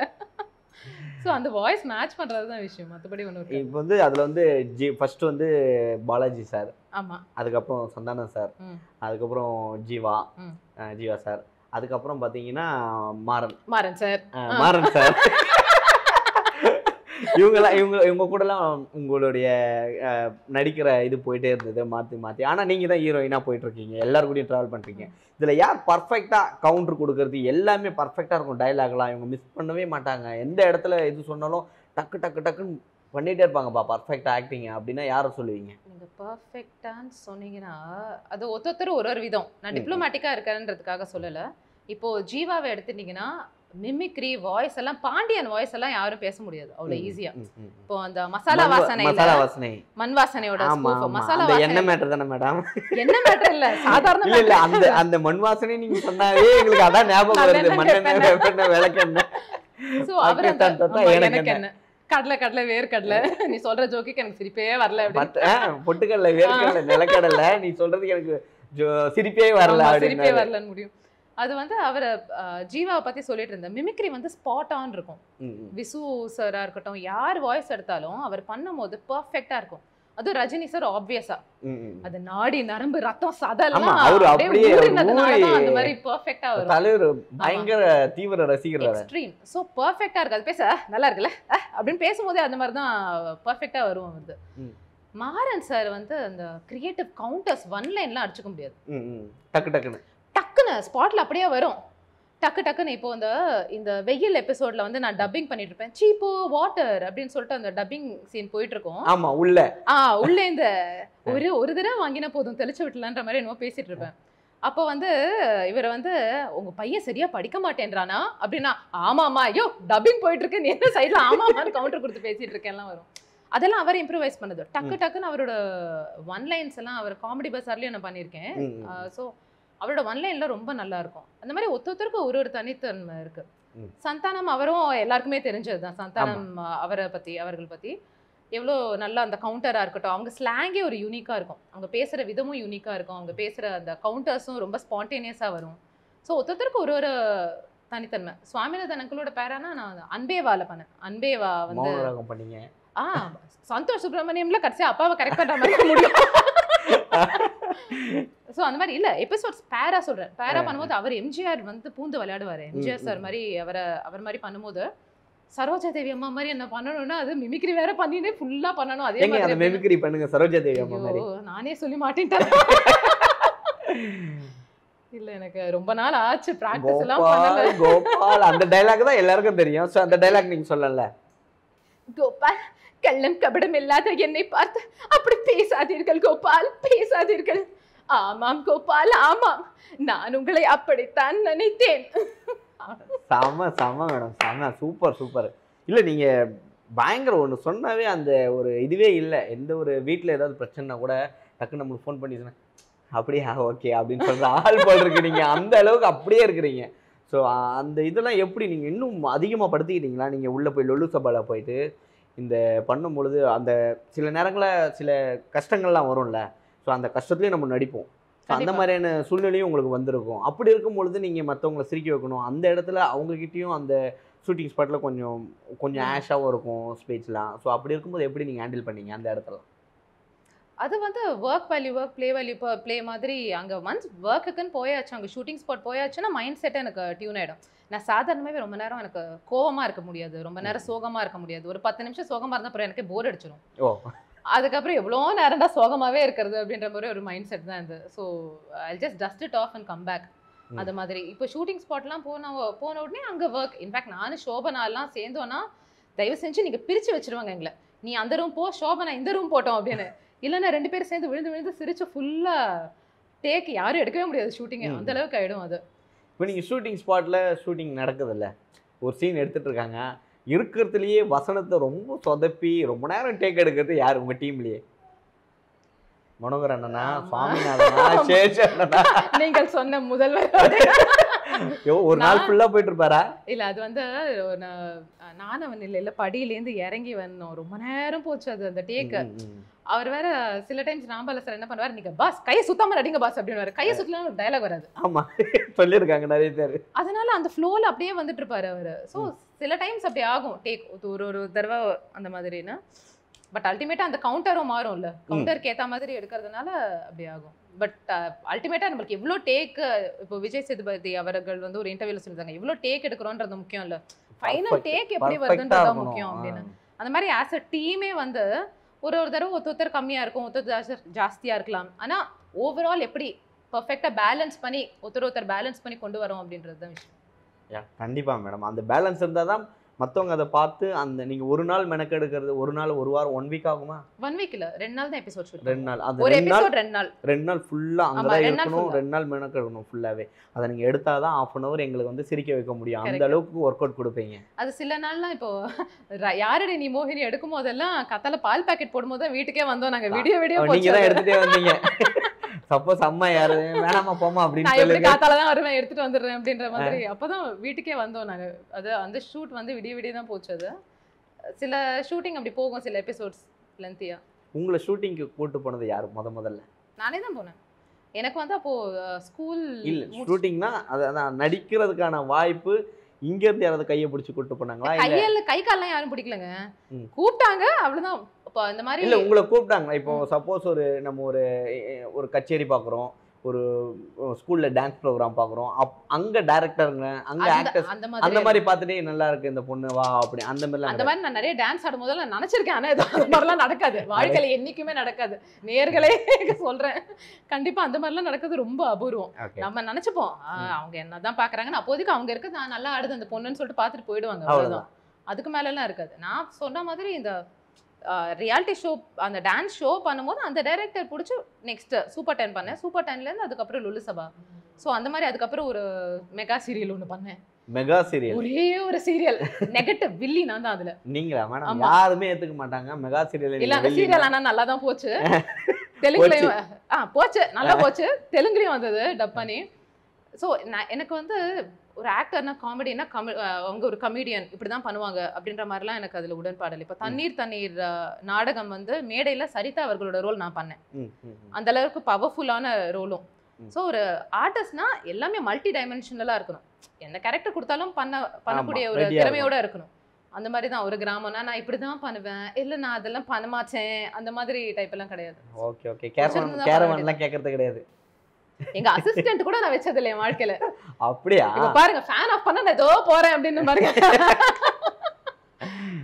Speaker 1: ஸோ அந்த வாய்ஸ் மேட்ச் பண்ணுறது தான் விஷயம் மற்றபடி ஒன்று இப்போ
Speaker 2: வந்து அதில் வந்து ஜி ஃபர்ஸ்ட் வந்து பாலாஜி சார் ஆமாம் அதுக்கப்புறம் சந்தானம் சார் அதுக்கப்புறம் ஜீவா ஜீவா சார் அதுக்கப்புறம் பார்த்தீங்கன்னா மாறன்
Speaker 1: மாறன் சார் மாறன் சார் இவங்கெல்லாம் இவங்க
Speaker 2: இவங்க கூடலாம் உங்களுடைய நடிக்கிற இது போயிட்டே இருந்தது மாற்றி மாற்றி ஆனால் நீங்கள் தான் ஹீரோயினாக போயிட்டு இருக்கீங்க எல்லாரும் கூடயும் ட்ராவல் பண்ணுறீங்க இதில் யார் பர்ஃபெக்டாக கவுண்டர் கொடுக்கறது எல்லாமே பர்ஃபெக்டாக இருக்கும் டைலாக்லாம் இவங்க மிஸ் பண்ணவே மாட்டாங்க எந்த இடத்துல எது சொன்னாலும் டக்கு டக்கு டக்குன்னு பண்ணிகிட்டே இருப்பாங்கப்பா பர்ஃபெக்டாக ஆக்டிங் அப்படின்னா யாரை சொல்லுவீங்க
Speaker 1: நீங்கள் பர்ஃபெக்டான்னு சொன்னீங்கன்னா அது ஒருத்தர் ஒரு ஒரு விதம் நான் டிப்ளமேட்டிக்காக இருக்கிறேன்றதுக்காக சொல்லலை இப்போது ஜீவாவை எடுத்துட்டிங்கன்னா மிமிக்ரி வாய்ஸ் எல்லாம் பாண்டியன் வாய்ஸ் எல்லாம் யாரும் பேச முடியாது அவ்வளவு ஈஸியா இப்போ அந்த மசாலா வாசனை மசாலா வாசனை மண் வாசனையோட மசாலா வாசனை என்ன
Speaker 2: மேட்டர் தானே மேடம்
Speaker 1: என்ன மேட்டர் இல்ல சாதாரண இல்ல இல்ல அந்த
Speaker 2: அந்த மண் வாசனை நீங்க சொன்னாவே உங்களுக்கு அதான் ஞாபகம் வருது மண்ணெண்ணெய் என்ன
Speaker 1: சோ அவர் எனக்கு என்ன கடலை கடலை வேர்க்கடலை நீ சொல்ற ஜோக்கிக்கு எனக்கு சிரிப்பே வரல
Speaker 2: பொட்டுக்கடலை வேர்க்கடலை நிலக்கடலை நீ சொல்றதுக்கு எனக்கு சிரிப்பே வரல சிரிப்பே வரலன்னு
Speaker 1: முடியும் அது வந்து அவரை ஜீவாவை பற்றி சொல்லிட்டு இருந்தேன் மிமிக்ரி வந்து ஸ்பாட் ஆன் இருக்கும் விசு சராக இருக்கட்டும் யார் வாய்ஸ் எடுத்தாலும் அவர் பண்ணும் போது பர்ஃபெக்டாக இருக்கும் அதுவும் ரஜினி சார் ஆப்வியஸா அது நாடி நரம்பு ரத்தம் சதெல்லாம் அந்த மாதிரி பெர்ஃபெக்ட்டா வரும் தலைவர்
Speaker 2: பயங்கர தீவிர ரசிகர் எக்ஸ்ட்ரீம்
Speaker 1: சோ பெர்ஃபெக்ட்டா இருக்கு அது பேச நல்லா இருக்குல்ல அப்படின்னு பேசும்போதே அந்த மாதிரி தான் பெர்ஃபெக்ட்டா வரும் வந்து மாறன் சார் வந்து அந்த கிரியேட்டிவ் கவுண்டர்ஸ் ஒன் லைன்லாம் அடிச்சுக்க முடியாது டக்கு டக்குன்னு டக்குன்னு ஸ்பாட்ல அப்படியே வரும் டக்கு டக்குன்னு இப்போ இந்த இந்த வெயில் எபிசோட்ல வந்து நான் டப்பிங் பண்ணிட்டு இருப்பேன் சீப்போ வாட்டர் அப்படின்னு சொல்லிட்டு அந்த டப்பிங் சீன் போயிட்டு இருக்கும் ஆமா உள்ள ஆ உள்ள இந்த ஒரு ஒரு தடவை வாங்கினா போதும் தெளிச்சு விட்டலான்ற மாதிரி என்னமோ பேசிட்டு இருப்பேன் அப்போ வந்து இவர் வந்து உங்க பையன் சரியா படிக்க மாட்டேன்றானா அப்படின்னா ஆமாமா ஐயோ டப்பிங் போயிட்டு இருக்கு நீ என்ன சைட்ல ஆமாமான்னு கவுண்டர் கொடுத்து பேசிட்டு இருக்கேன்லாம் வரும் அதெல்லாம் அவர் இம்ப்ரூவைஸ் பண்ணது டக்கு டக்குன்னு அவரோட ஒன் லைன்ஸ் எல்லாம் அவர் காமெடி பசார்லயும் நான் பண்ணியிருக்கேன் ஸோ அவரோட ஒன்லைனில் ரொம்ப நல்லா இருக்கும் அந்த மாதிரி ஒருத்தருக்கு ஒரு ஒரு தனித்தன்மை இருக்கு சந்தானம் அவரும் எல்லாருக்குமே தெரிஞ்சது தான் சந்தானம் அவரை பற்றி அவர்கள் பற்றி எவ்வளோ நல்லா அந்த கவுண்டராக இருக்கட்டும் அவங்க ஸ்லாங்கே ஒரு யூனிக்காக இருக்கும் அவங்க பேசுகிற விதமும் யூனிக்காக இருக்கும் அவங்க பேசுகிற அந்த கவுண்டர்ஸும் ரொம்ப ஸ்பான்டேனியஸாக வரும் ஸோ ஒருத்தருக்கு ஒரு ஒரு தனித்தன்மை சுவாமிநாதன் அங்கிளோட பேரானா நான் அன்பேவாவில் பண்ணேன் அன்பேவா வந்து பண்ணீங்க ஆ சந்தோஷ் சுப்பிரமணியம்ல கடைசியாக அப்பாவை கரெக்ட் பண்ணுற மாதிரி முடியும் ஸோ அந்த மாதிரி இல்லை எபிசோட்ஸ் பேரா சொல்கிறேன் பேரா பண்ணும்போது அவர் எம்ஜிஆர் வந்து பூந்து விளையாடுவார் எம்ஜிஆர் சார் mm, mm. மாதிரி அவரை அவர் மாதிரி பண்ணும்போது சரோஜா தேவி அம்மா மாதிரி என்ன பண்ணணும்னா அது மிமிக்ரி வேற பண்ணினே ஃபுல்லா பண்ணணும் அதே மாதிரி
Speaker 2: மிமிக்ரி பண்ணுங்க சரோஜா தேவி அம்மா மாதிரி
Speaker 1: நானே சொல்லி மாட்டேன்ட்டேன் இல்ல எனக்கு ரொம்ப நாள் ஆச்சு பிராக்டிஸ் எல்லாம் பண்ணல கோபால் அந்த
Speaker 2: டயலாக் தான் எல்லாருக்கும் தெரியும் சோ அந்த டயலாக் நீங்க சொல்லல
Speaker 1: கோபால் கள்ளம் கபடம் இல்லாத என்னை பார்த்து அப்படி பேசாதீர்கள் கோபால் பேசாதீர்கள் ஆமாம் கோபால் ஆமாம் நான் உங்களை அப்படித்தான் நினைத்தேன்
Speaker 2: செம செம மேடம் செம சூப்பர் சூப்பர் இல்லை நீங்கள் பயங்கர ஒன்று சொன்னாவே அந்த ஒரு இதுவே இல்லை எந்த ஒரு வீட்டில் ஏதாவது பிரச்சனை கூட டக்குன்னு நம்மளுக்கு ஃபோன் பண்ணி சொன்னேன் அப்படியா ஓகே அப்படின்னு சொல்கிற ஆள் போல் இருக்கு அந்த அளவுக்கு அப்படியே இருக்கிறீங்க ஸோ அந்த இதெல்லாம் எப்படி நீங்கள் இன்னும் அதிகமாக படுத்திக்கிட்டீங்களா நீங்கள் உள்ளே போய் லொல்லு சபாவில் போயிட்டு இந்த பண்ணும் பொழுது அந்த சில நேரங்களில் சில கஷ்டங்கள்லாம் வரும்ல ஸோ அந்த கஷ்டத்துலேயும் நம்ம நடிப்போம் ஸோ அந்த மாதிரியான சூழ்நிலையும் உங்களுக்கு வந்திருக்கும் அப்படி இருக்கும் பொழுது நீங்கள் மற்றவங்களை சிரிக்க வைக்கணும் அந்த இடத்துல அவங்கக்கிட்டேயும் அந்த ஷூட்டிங் ஸ்பாட்டில் கொஞ்சம் கொஞ்சம் ஆஷாகவும் இருக்கும் ஸ்பீச்லாம் ஸோ அப்படி இருக்கும்போது எப்படி நீங்கள் ஹேண்டில் பண்ணீங்க அந்த இடத்துல
Speaker 1: அது வந்து work value work play value play மாதிரி அங்கே ஒன்ஸ் ஒர்க்குக்குன்னு போயாச்சு அங்கே ஷூட்டிங் ஸ்பாட் போயாச்சுன்னா மைண்ட் செட்டை எனக்கு டியூன் ஆகிடும் நான் சாதாரணமாகவே ரொம்ப நேரம் எனக்கு கோவமாக இருக்க முடியாது ரொம்ப நேரம் சோகமாக இருக்க முடியாது ஒரு பத்து நிமிஷம் சோகமாக இருந்தால் அப்புறம் எனக்கு போர்
Speaker 2: அடிச்சிடும்
Speaker 1: அதுக்கப்புறம் எவ்வளோ நேரம் தான் சோகமாகவே இருக்கிறது அப்படின்ற மாதிரி ஒரு மைண்ட் செட் தான் இது so I just dust it off and come back அது மாதிரி இப்போ ஷூட்டிங் ஸ்பாட்லாம் போன போன உடனே அங்கே ஒர்க் இன்ஃபேக்ட் நானும் சோபனாலாம் சேர்ந்தோன்னா தயவு செஞ்சு நீங்கள் பிரித்து வச்சுருவாங்க எங்களை நீ அந்த ரூம் போ ஷோபனா இந்த ரூம் போட்டோம் அப்படின்னு இல்லைன்னா ரெண்டு பேரும் சேர்ந்து விழுந்து விழுந்து சிரிச்சு ஃபுல்லாக டேக் யாரும் எடுக்கவே முடியாது ஷூட்டிங் அந்த அளவுக்கு ஆகிடும் அது
Speaker 2: இப்போ நீங்கள் ஷூட்டிங் ஸ்பாட்டில் ஷூட்டிங் நடக்குதுல்ல ஒரு சீன் எடுத்துட்டு இருக்காங்க இருக்கிறதுலையே வசனத்தை ரொம்ப சொதப்பி ரொம்ப நேரம் டேக் எடுக்கிறது யார் உங்கள் டீம்லயே மனோகர் அண்ணனா சுவாமிநாதனா
Speaker 1: சேஷண்ணா நீங்கள் சொன்ன முதல்வர்
Speaker 2: ஒரு நாள் ஃபுல்லா போயிட்டு இருப்பாரா
Speaker 1: இல்ல அது வந்து நான் அவன் இல்ல இல்ல படியிலேருந்து இறங்கி வந்தோம் ரொம்ப நேரம் போச்சு அது அந்த டேக்கு அவர் வேற சில டைம்ஸ் ராம்பால சார் என்ன பண்ணுவார் நீங்க பாஸ் கையை சுத்தாம அடிங்க பாஸ் அப்படின்னு கையை சுத்தலாம் ஒரு டயலாக் வராது
Speaker 2: ஆமா சொல்லியிருக்காங்க நிறைய பேர்
Speaker 1: அதனால அந்த ஃப்ளோல அப்படியே வந்துட்டு இருப்பாரு அவர் ஸோ சில டைம்ஸ் அப்படி ஆகும் டேக் ஒரு ஒரு தடவை அந்த மாதிரினா பட் அல்டிமேட்டா அந்த கவுண்டரும் இல்ல கவுண்டருக்கு ஏத்த மாதிரி எடுக்கிறதுனால அப்படி ஆகும் பட் அல்டிமேட்டா நம்மளுக்கு எவ்வளவு டேக் இப்போ விஜய் சேதுபதி அவர்கள் வந்து ஒரு இன்டர்வியூல சொல்லிருக்காங்க எவ்வளவு டேக் எடுக்கிறோன்றது முக்கியம் இல்ல ஃபைனல் டேக் எப்படி வருதுன்றது முக்கியம் அப்படின்னு அந்த மாதிரி ஆஸ் அ டீமே வந்து ஒரு ஒரு தடவை ஒருத்தர் ஒருத்தர் கம்மியாக இருக்கும் ஒருத்தர் ஜாஸ்தியாக இருக்கலாம் ஆனால் ஓவரால் எப்படி பர்ஃபெக்டாக பேலன்ஸ் பண்ணி ஒருத்தர் ஒருத்தர் பேலன்ஸ் பண்ணி கொண்டு வரோம் அப்படின்றது தான்
Speaker 2: விஷயம் கண்டிப்பாக மேடம் அந்த பேலன்ஸ் இருந்தால் தான் மற்றவங்க அதை பார்த்து அந்த நீங்கள் ஒரு நாள் மெனக்கெடுக்கிறது ஒரு நாள் ஒரு வாரம் ஒன் வீக் ஆகுமா
Speaker 1: ஒன் வீக் இல்லை ரெண்டு நாள் தான் எபிசோட் ஷூட் ரெண்டு
Speaker 2: நாள் அது ரெண்டு நாள் ரெண்டு நாள் ரெண்டு நாள் ஃபுல்லாக அங்க தான் இருக்கணும் ரெண்டு நாள் மெனக்கெடுக்கணும் ஃபுல்லாகவே அதை நீங்கள் எடுத்தால் தான் ஆஃப் அன் அவர் எங்களுக்கு வந்து சிரிக்க வைக்க முடியும் அந்த அளவுக்கு ஒர்க் அவுட் கொடுப்பீங்க
Speaker 1: அது சில நாள்லாம் இப்போ யாருடைய நீ மோகினி எடுக்கும் போதெல்லாம் கத்தால பால் பாக்கெட் போடும்போது தான் வீட்டுக்கே வந்தோம் நாங்கள் வீடியோ வீடியோ நீங்க தான் எடுத்துட்டே
Speaker 2: வந்தீங்க சப்போஸ் அம்மா யாரு வேணாமா போமா அப்படின்னு காத்தால
Speaker 1: வருவேன் எடுத்துட்டு வந்துடுறேன் அப்படின்ற மாதிரி அப்பதான் வீட்டுக்கே வந்தோம் நாங்க அது அந்த ஷூட் வந்து விடிய விடிய தான் போச்சு அது சில ஷூட்டிங் அப்படி போகும் சில எபிசோட்ஸ் லென்த்தியா
Speaker 2: உங்களை ஷூட்டிங்க்கு கூட்டு போனது யார் முத முதல்ல
Speaker 1: நானே தான் போனேன் எனக்கு வந்து அப்போ ஸ்கூல் இல்ல ஷூட்டிங்னா
Speaker 2: அதான் நடிக்கிறதுக்கான வாய்ப்பு இங்க இருந்து யாராவது கையை பிடிச்சி கூட்டு போனாங்களா கையில
Speaker 1: கை காலெல்லாம் யாரும் பிடிக்கலங்க கூப்பிட்டாங்க அவ்வளவுதான் இப்போ இந்த மாதிரி இல்லை உங்களை
Speaker 2: கூப்பிட்டாங்க இப்போ சப்போஸ் ஒரு நம்ம ஒரு ஒரு கச்சேரி பார்க்குறோம் ஒரு ஸ்கூல்ல டான்ஸ் ப்ரோக்ராம் பாக்குறோம் அப் அங்க டேரக்டருங்க அங்கே ஆக்டர்ஸ் அந்த மாதிரி பார்த்துட்டே நல்லா இருக்கு இந்த பொண்ணு வா அப்படி அந்த மாதிரி அந்த மாதிரி
Speaker 1: நான் நிறைய டான்ஸ் ஆடும் போதெல்லாம் நான் நினைச்சிருக்கேன் ஆனா இது அந்த மாதிரிலாம் நடக்காது வாழ்க்கையில் என்னைக்குமே நடக்காது நேர்களே சொல்றேன் கண்டிப்பா அந்த மாதிரிலாம் நடக்கிறது ரொம்ப அபூர்வம் நம்ம நினைச்சுப்போம் அவங்க என்னதான் பார்க்குறாங்கன்னு அப்போதைக்கு அவங்க இருக்கு நான் நல்லா ஆடுது அந்த பொண்ணுன்னு சொல்லிட்டு பாத்துட்டு போயிடுவாங்க அவ்வளோதான் அதுக்கு மேல எல்லாம் இருக்காது நான் சொன்ன மாதிரி இந்த ரியாலிட்டி ஷோ அந்த டான்ஸ் ஷோ பண்ணும்போது அந்த டைரக்டர் பிடிச்சி நெக்ஸ்ட் சூப்பர் டென் பண்ணேன் சூப்பர் டென்லேருந்து அதுக்கப்புறம் லுலு சபா ஸோ அந்த மாதிரி அதுக்கப்புறம் ஒரு மெகா சீரியல் ஒன்று பண்ணேன்
Speaker 2: மெகா சீரியல் ஒரே
Speaker 1: ஒரு சீரியல் நெகட்டிவ் வில்லி நான் தான் அதுல
Speaker 2: நீங்களா மேடம் யாருமே ஏத்துக்க மாட்டாங்க மெகா சீரியல் இல்ல அந்த சீரியல்
Speaker 1: ஆனா நல்லா தான் போச்சு தெலுங்குலயும் ஆ போச்சு நல்லா போச்சு தெலுங்குலயும் வந்தது டப் பண்ணி ஸோ நான் எனக்கு வந்து ஒரு ஆக்டர்னா காமெடினா கமி அவங்க ஒரு கமெடியன் இப்படி தான் பண்ணுவாங்க அப்படின்ற மாதிரிலாம் எனக்கு அதில் உடன்பாடல் இப்போ தண்ணீர் தண்ணீர் நாடகம் வந்து மேடையில் சரிதா அவர்களோட ரோல் நான் பண்ணேன் அந்த அளவுக்கு பவர்ஃபுல்லான ரோலும் ஸோ ஒரு ஆர்டிஸ்ட்னா எல்லாமே மல்டி டைமென்ஷனலாக இருக்கணும் எந்த கேரக்டர் கொடுத்தாலும் பண்ண பண்ணக்கூடிய ஒரு திறமையோட இருக்கணும் அந்த மாதிரி தான் ஒரு கிராமம்னா நான் இப்படி தான் பண்ணுவேன் இல்லை நான் அதெல்லாம் பண்ண மாட்டேன் அந்த மாதிரி டைப் எல்லாம் கிடையாது
Speaker 2: ஓகே ஓகே கேரவன்லாம் கேட்கறது கிடையாது
Speaker 1: எங்க அசிஸ்டன்ட் கூட நான் வச்சது இல்லையா என் வாழ்க்கையில
Speaker 2: அப்படியா பாருங்க
Speaker 1: ஃபேன் ஆஃப் பண்ண நான் ஏதோ போறேன் அப்படின்னு பாருங்க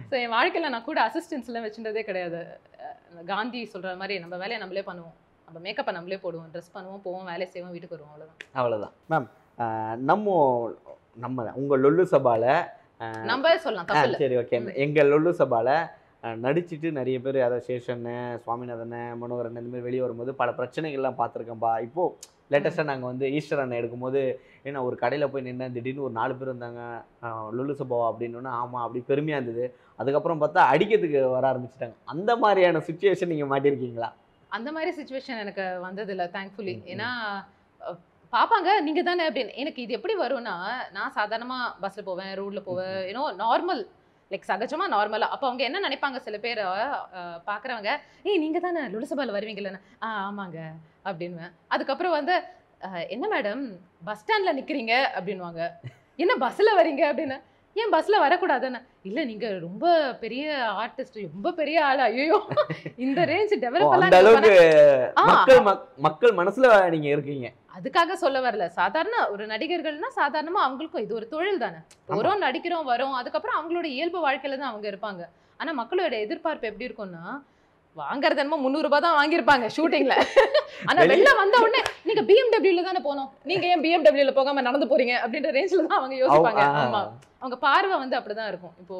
Speaker 1: ஸோ என் வாழ்க்கையில நான் கூட அசிஸ்டன்ஸ்லாம் வச்சுட்டதே கிடையாது காந்தி சொல்ற மாதிரி நம்ம வேலையை நம்மளே பண்ணுவோம் நம்ம மேக்கப்பை நம்மளே போடுவோம் ட்ரெஸ் பண்ணுவோம் போவோம் வேலை செய்வோம் வீட்டுக்கு வருவோம் அவ்வளோதான்
Speaker 2: அவ்வளோதான் மேம் நம்ம நம்ம உங்கள் லொல்லு சபாவில் நம்ம
Speaker 1: சொல்லலாம் சரி
Speaker 2: ஓகே எங்கள் லொல்லு சபாவில் நடிச்சுட்டு நிறைய பேர் யாராவது சேஷன்னு சுவாமிநாதன் மனோகரன் இந்த மாதிரி வெளியே வரும்போது பல பிரச்சனைகள்லாம் பார்த்துருக்கேன்ப்பா இப்போது லேட்டஸ்ட்டாக நாங்கள் வந்து ஈஸ்டர் அண்ணன் எடுக்கும்போது ஏன்னா ஒரு கடையில் போய் நின்று திடீர்னு ஒரு நாலு பேர் வந்தாங்க லுலு சபாவா அப்படின்னு ஆமாம் அப்படி பெருமையாக இருந்தது அதுக்கப்புறம் பார்த்தா அடிக்கிறதுக்கு வர ஆரம்பிச்சிட்டாங்க அந்த மாதிரியான சுச்சுவேஷன் நீங்கள் மாட்டியிருக்கீங்களா
Speaker 1: அந்த மாதிரி சுச்சுவேஷன் எனக்கு வந்ததில்லை தேங்க்ஃபுல்லி ஏன்னா பார்ப்பாங்க நீங்கள் தானே அப்படின்னு எனக்கு இது எப்படி வரும்னா நான் சாதாரணமாக பஸ்ஸில் போவேன் ரோட்டில் போவேன் ஏன்னோ நார்மல் லைக் சகஜமாக நார்மலாக அப்போ அவங்க என்ன நினைப்பாங்க சில பேர் பார்க்குறவங்க ஏய் நீங்கள் தானே லுடசபாவில் வருவீங்களன்னு ஆ ஆமாங்க அப்படின்வேன் அதுக்கப்புறம் வந்து என்ன மேடம் பஸ் ஸ்டாண்டில் நிற்கிறீங்க அப்படின்வாங்க என்ன பஸ்ஸில் வரீங்க அப்படின்னு ஏன் பஸ்ஸில் வரக்கூடாதுன்னு இல்லை நீங்கள் ரொம்ப பெரிய ஆர்டிஸ்ட் ரொம்ப பெரிய ஆள் ஐயோ இந்த ரேஞ்ச் டெவலப் மக்கள்
Speaker 2: மக்கள் மனசில் நீங்கள் இருக்கீங்க
Speaker 1: அதுக்காக சொல்ல வரல சாதாரண ஒரு நடிகர்கள்னா சாதாரணமா அவங்களுக்கும் இது ஒரு தொழில் தானே வரும் நடிக்கிறோம் வரும் அதுக்கப்புறம் அவங்களோட இயல்பு வாழ்க்கையில தான் அவங்க இருப்பாங்க ஆனா மக்களோட எதிர்பார்ப்பு எப்படி இருக்கும்னா வாங்குறது என்னமோ முந்நூறு முந்நூறுபா தான் வாங்கியிருப்பாங்க ஷூட்டிங்ல ஆனா வெளில வந்த உடனே நீங்க பிஎம்டபிள்யூல தானே போனோம் நீங்க ஏன் பிஎம்டபிள்யூல போகாம நடந்து போறீங்க அப்படின்ற ரேஞ்சில தான் அவங்க யோசிப்பாங்க ஆமா அவங்க பார்வை வந்து அப்படிதான் இருக்கும் இப்போ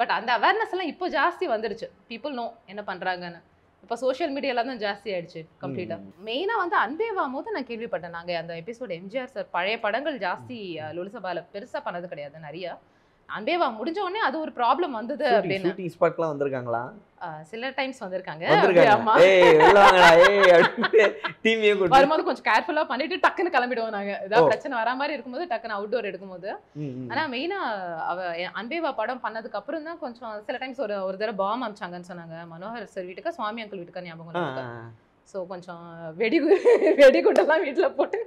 Speaker 1: பட் அந்த அவேர்னஸ் எல்லாம் இப்போ ஜாஸ்தி வந்துருச்சு பீப்புள் நோ என்ன பண்றாங்கன்னு இப்போ சோஷியல் மீடியாலாம் தான் ஜாஸ்தி ஆயிடுச்சு கம்ப்ளீட்டாக மெயினாக வந்து அன்பே வாமோது நான் கேள்விப்பட்டேன் நாங்கள் அந்த எபிசோடு எம்ஜிஆர் சார் பழைய படங்கள் ஜாஸ்தி லொலிசபாவில் பெருசாக பண்ணது கிடையாது நிறையா அன்பேவா முடிஞ்ச உடனே அது ஒரு ப்ராப்ளம் வந்தது அப்படின்னு ஷூட்டிங்
Speaker 2: ஸ்பாட்லாம் வந்திருக்காங்களா
Speaker 1: சில டைம்ஸ் வந்திருக்காங்க வரும்போது கொஞ்சம் கேர்ஃபுல்லா பண்ணிட்டு டக்குன்னு கிளம்பிடுவோம் நாங்க ஏதாவது பிரச்சனை வரா மாதிரி இருக்கும்போது டக்குன்னு அவுட்டோர் எடுக்கும்போது ஆனா மெயினா அவ அன்பேவா படம் பண்ணதுக்கு அப்புறம் தான் கொஞ்சம் சில டைம்ஸ் ஒரு ஒரு தடவை பாம் அமிச்சாங்கன்னு சொன்னாங்க மனோகர் சார் வீட்டுக்கு சுவாமி அங்கிள் வீட்டுக்கு ஞாபகம் ஸோ கொஞ்சம் வெடி வெடிகுண்டெல்லாம் வீட்டில் போட்டு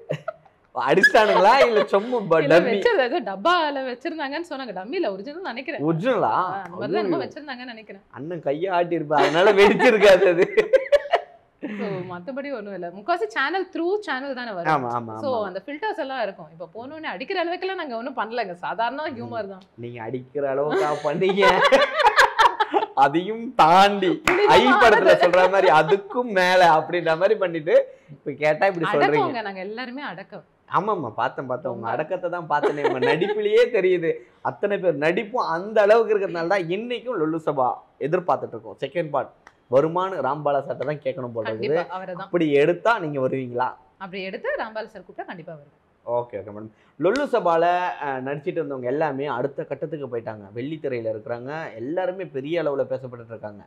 Speaker 2: அடிச்சானுங்களா இல்ல சும்மா டம்மி வச்சிருந்தாங்க
Speaker 1: டப்பால வச்சிருந்தாங்கன்னு சொன்னாங்க டம்மில ஒரிஜினல் நினைக்கிறேன் ஒரிஜினலா நம்ம வச்சிருந்தாங்கன்னு நினைக்கிறேன்
Speaker 2: அண்ணன் கையை ஆட்டி இருப்பா அதனால வெடிச்சிருக்காது அது
Speaker 1: மத்தபடி ஒண்ணும் இல்ல இல்லை முக்காசி சேனல் த்ரூ சேனல் தானே வரும் சோ அந்த ஃபில்டர்ஸ் எல்லாம் இருக்கும் இப்போ போனோடனே அடிக்கிற அளவுக்கு எல்லாம் நாங்க ஒன்றும் பண்ணலங்க சாதாரண ஹியூமர் தான்
Speaker 2: நீங்கள் அடிக்கிற அளவுக்கு பண்ணீங்க அதையும் தாண்டி ஐ படத்துல சொல்ற மாதிரி அதுக்கும் மேல அப்படின்ற மாதிரி பண்ணிட்டு இப்ப கேட்டா இப்படி சொல்றீங்க
Speaker 1: நாங்க எல்லாருமே அடக்கம்
Speaker 2: ஆமாம்மா பார்த்தேன் பார்த்தேன் உங்கள் அடக்கத்தை தான் பார்த்தேன் உங்கள் நடிப்புலேயே தெரியுது அத்தனை பேர் நடிப்பும் அந்த அளவுக்கு இருக்கிறதுனால தான் இன்றைக்கும் லொல்லு சபா எதிர்பார்த்துட்ருக்கோம் செகண்ட் பார்ட் வருமானு ராம்பாலா சார்ட்ட தான் கேட்கணும் போட்டது அப்படி எடுத்தால் நீங்கள் வருவீங்களா
Speaker 1: அப்படி எடுத்து ராம்பாலா சார் கூப்பிட்டா கண்டிப்பாக வருவேன்
Speaker 2: ஓகே ஓகே மேடம் லொல்லு சபாவில் நடிச்சிட்டு இருந்தவங்க எல்லாமே அடுத்த கட்டத்துக்கு போயிட்டாங்க வெள்ளித்திரையில் இருக்கிறாங்க எல்லாருமே பெரிய அளவில் பேசப்பட்டுருக்காங்க இருக்காங்க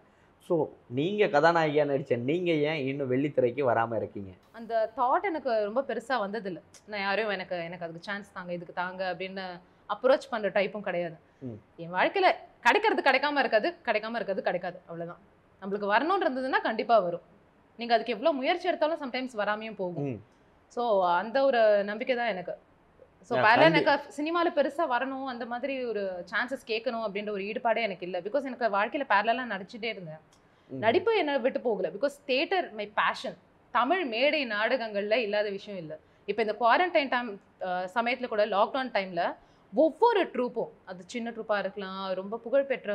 Speaker 2: ஸோ நீங்கள் கதாநாயகியாக நடித்த நீங்கள் ஏன் இன்னும் வெள்ளித்திரைக்கு வராமல் இருக்கீங்க
Speaker 1: அந்த தாட் எனக்கு ரொம்ப பெருசாக வந்ததில்லை நான் யாரும் எனக்கு எனக்கு அதுக்கு சான்ஸ் தாங்க இதுக்கு தாங்க அப்படின்னு அப்ரோச் பண்ணுற டைப்பும் கிடையாது என் வாழ்க்கையில் கிடைக்கிறது கிடைக்காம இருக்காது கிடைக்காம இருக்காது கிடைக்காது அவ்வளோதான் நம்மளுக்கு வரணும்னு இருந்ததுன்னா கண்டிப்பாக வரும் நீங்கள் அதுக்கு எவ்வளோ முயற்சி எடுத்தாலும் சம்டைம்ஸ் வராமையும் போகும் ஸோ அந்த ஒரு நம்பிக்கை தான் எனக்கு ஸோ பல எனக்கு சினிமாவில் பெருசாக வரணும் அந்த மாதிரி ஒரு சான்சஸ் கேட்கணும் அப்படின்ற ஒரு ஈடுபாடே எனக்கு இல்லை பிகாஸ் எனக்கு வாழ்க்கையில் பேரலாம் நடிச்சுட்டே இருந்தேன் நடிப்பு என்னை விட்டு போகல because theatre my passion Tamil மேடை நாடகங்களில் இல்லாத விஷயம் இல்லை இப்போ இந்த குவாரண்டைன் டைம் சமயத்தில் கூட லாக்டவுன் டைமில் ஒவ்வொரு ட்ரூப்பும் அது சின்ன ட்ரூப்பாக இருக்கலாம் ரொம்ப புகழ்பெற்ற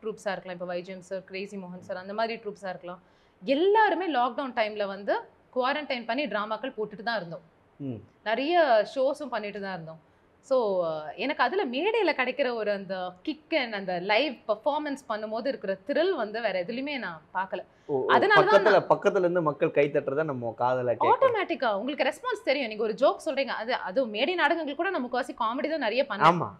Speaker 1: ட்ரூப்ஸாக இருக்கலாம் இப்போ வைஜம் சார் கிரேசி மோகன் சார் அந்த மாதிரி ட்ரூப்ஸாக இருக்கலாம் எல்லாருமே லாக்டவுன் டைமில் வந்து குவாரண்டைன் பண்ணி ட்ராமாக்கள் போட்டுட்டு தான் இருந்தோம் நிறைய ஷோஸும் பண்ணிட்டு தான் இருந்தோம் ஸோ எனக்கு அதில் மேடையில் கிடைக்கிற ஒரு அந்த கிக் அண்ட் அந்த லைவ் பர்ஃபார்மன்ஸ் பண்ணும்போது இருக்கிற த்ரில் வந்து வேற எதுலையுமே நான் பார்க்கல
Speaker 2: அதனால பக்கத்துல இருந்து மக்கள் கை தட்டுறத நம்ம காதல
Speaker 1: ஆட்டோமேட்டிக்கா உங்களுக்கு ரெஸ்பான்ஸ் தெரியும் நீங்க ஒரு ஜோக் சொல்றீங்க அது அது மேடை நாடகங்கள் கூட நமக்கு வாசி காமெடி தான் நிறைய பண்ணுவோம்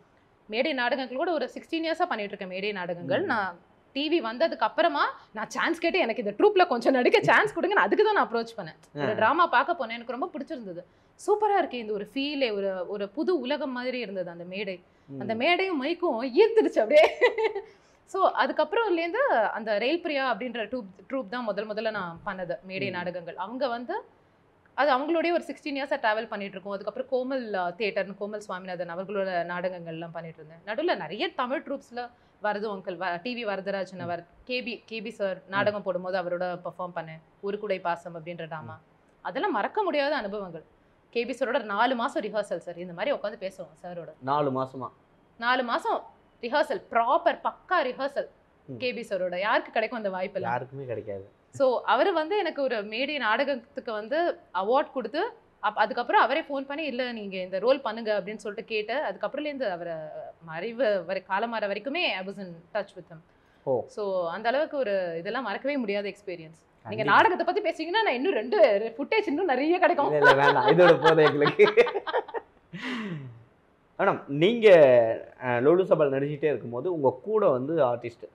Speaker 1: மேடை நாடகங்கள் கூட ஒரு சிக்ஸ்டீன் இயர்ஸாக பண்ணிட்டு இருக்கேன் மேடை நாடகங்கள் நான் டிவி வந்ததுக்கு அப்புறமா நான் சான்ஸ் கேட்டு எனக்கு இந்த ட்ரூப்ல கொஞ்சம் நடிக்க சான்ஸ் கொடுங்க அதுக்கு தான் நான் அப்ரோச் பண்ணேன் ஒரு ட்ராமா பார்க்க போனேன் எனக்கு ரொம்ப பிடிச்சிருந்தது சூப்பரா இருக்கு இந்த ஒரு ஃபீலே ஒரு ஒரு புது உலகம் மாதிரி இருந்தது அந்த மேடை அந்த மேடையும் மைக்கும் ஈர்த்துடுச்சு அப்படியே ஸோ அதுக்கப்புறம்லேருந்து அந்த ரயில் பிரியா அப்படின்ற ட்ரூப் ட்ரூப் தான் முதல் முதல்ல நான் பண்ணது மேடை நாடகங்கள் அவங்க வந்து அது அவங்களுடைய ஒரு சிக்ஸ்டீன் இயர்ஸாக ட்ராவல் பண்ணிட்டு இருக்கோம் அதுக்கப்புறம் கோமல் தேட்டர்னு கோமல் சுவாமிநாதன் அவர்களோட நாடகங்கள்லாம் பண்ணிட்டு இருந்தேன் நடுவில் நிறைய தமிழ் ட்ரூப்ஸில் வரது அங்கிள் டிவி வரதராஜன் அவர் கேபி கேபி சார் நாடகம் போடும்போது அவரோட பெர்ஃபார்ம் பண்ணேன் உருக்குடை பாசம் அப்படின்ற டாமா அதெல்லாம் மறக்க முடியாத அனுபவங்கள் கேபி சாரோட நாலு மாதம் ரிஹர்சல் சார் இந்த மாதிரி உட்காந்து பேசுவோம் சாரோட நாலு மாசமா நாலு மாதம் ரிஹர்சல் ப்ராப்பர் பக்கா ரிஹர்சல் கேபி சாரோட யாருக்கு கிடைக்கும் அந்த வாய்ப்பு
Speaker 2: யாருக்குமே கிடைக்காது
Speaker 1: ஸோ அவர் வந்து எனக்கு ஒரு மேடை நாடகத்துக்கு வந்து அவார்ட் கொடுத்து அப் அதுக்கப்புறம் அவரே ஃபோன் பண்ணி இல்லை நீங்கள் இந்த ரோல் பண்ணுங்க அப்படின்னு சொல்லிட்டு கேட்டு அதுக்கப்புறம்லேருந்து அவரை மறைவு வரை காலம் காலமாற வரைக்குமே I was in touch with them oh so அந்த அளவுக்கு ஒரு இதெல்லாம் மறக்கவே முடியாத எக்ஸ்பீரியன்ஸ் நீங்கள் நாடகத்தை பத்தி பேசிங்கன்னா நான் இன்னும் ரெண்டு ஃபுட்டேஜ் இன்னும் நிறைய கிடைக்கும் இல்லை வேண்டாம் இதோட
Speaker 2: போதும் எங்களுக்கு மேடம் நீங்க லோலு சபால் நடிச்சுட்டே இருக்கும்போது உங்க கூட வந்து ஆர்டிஸ்ட்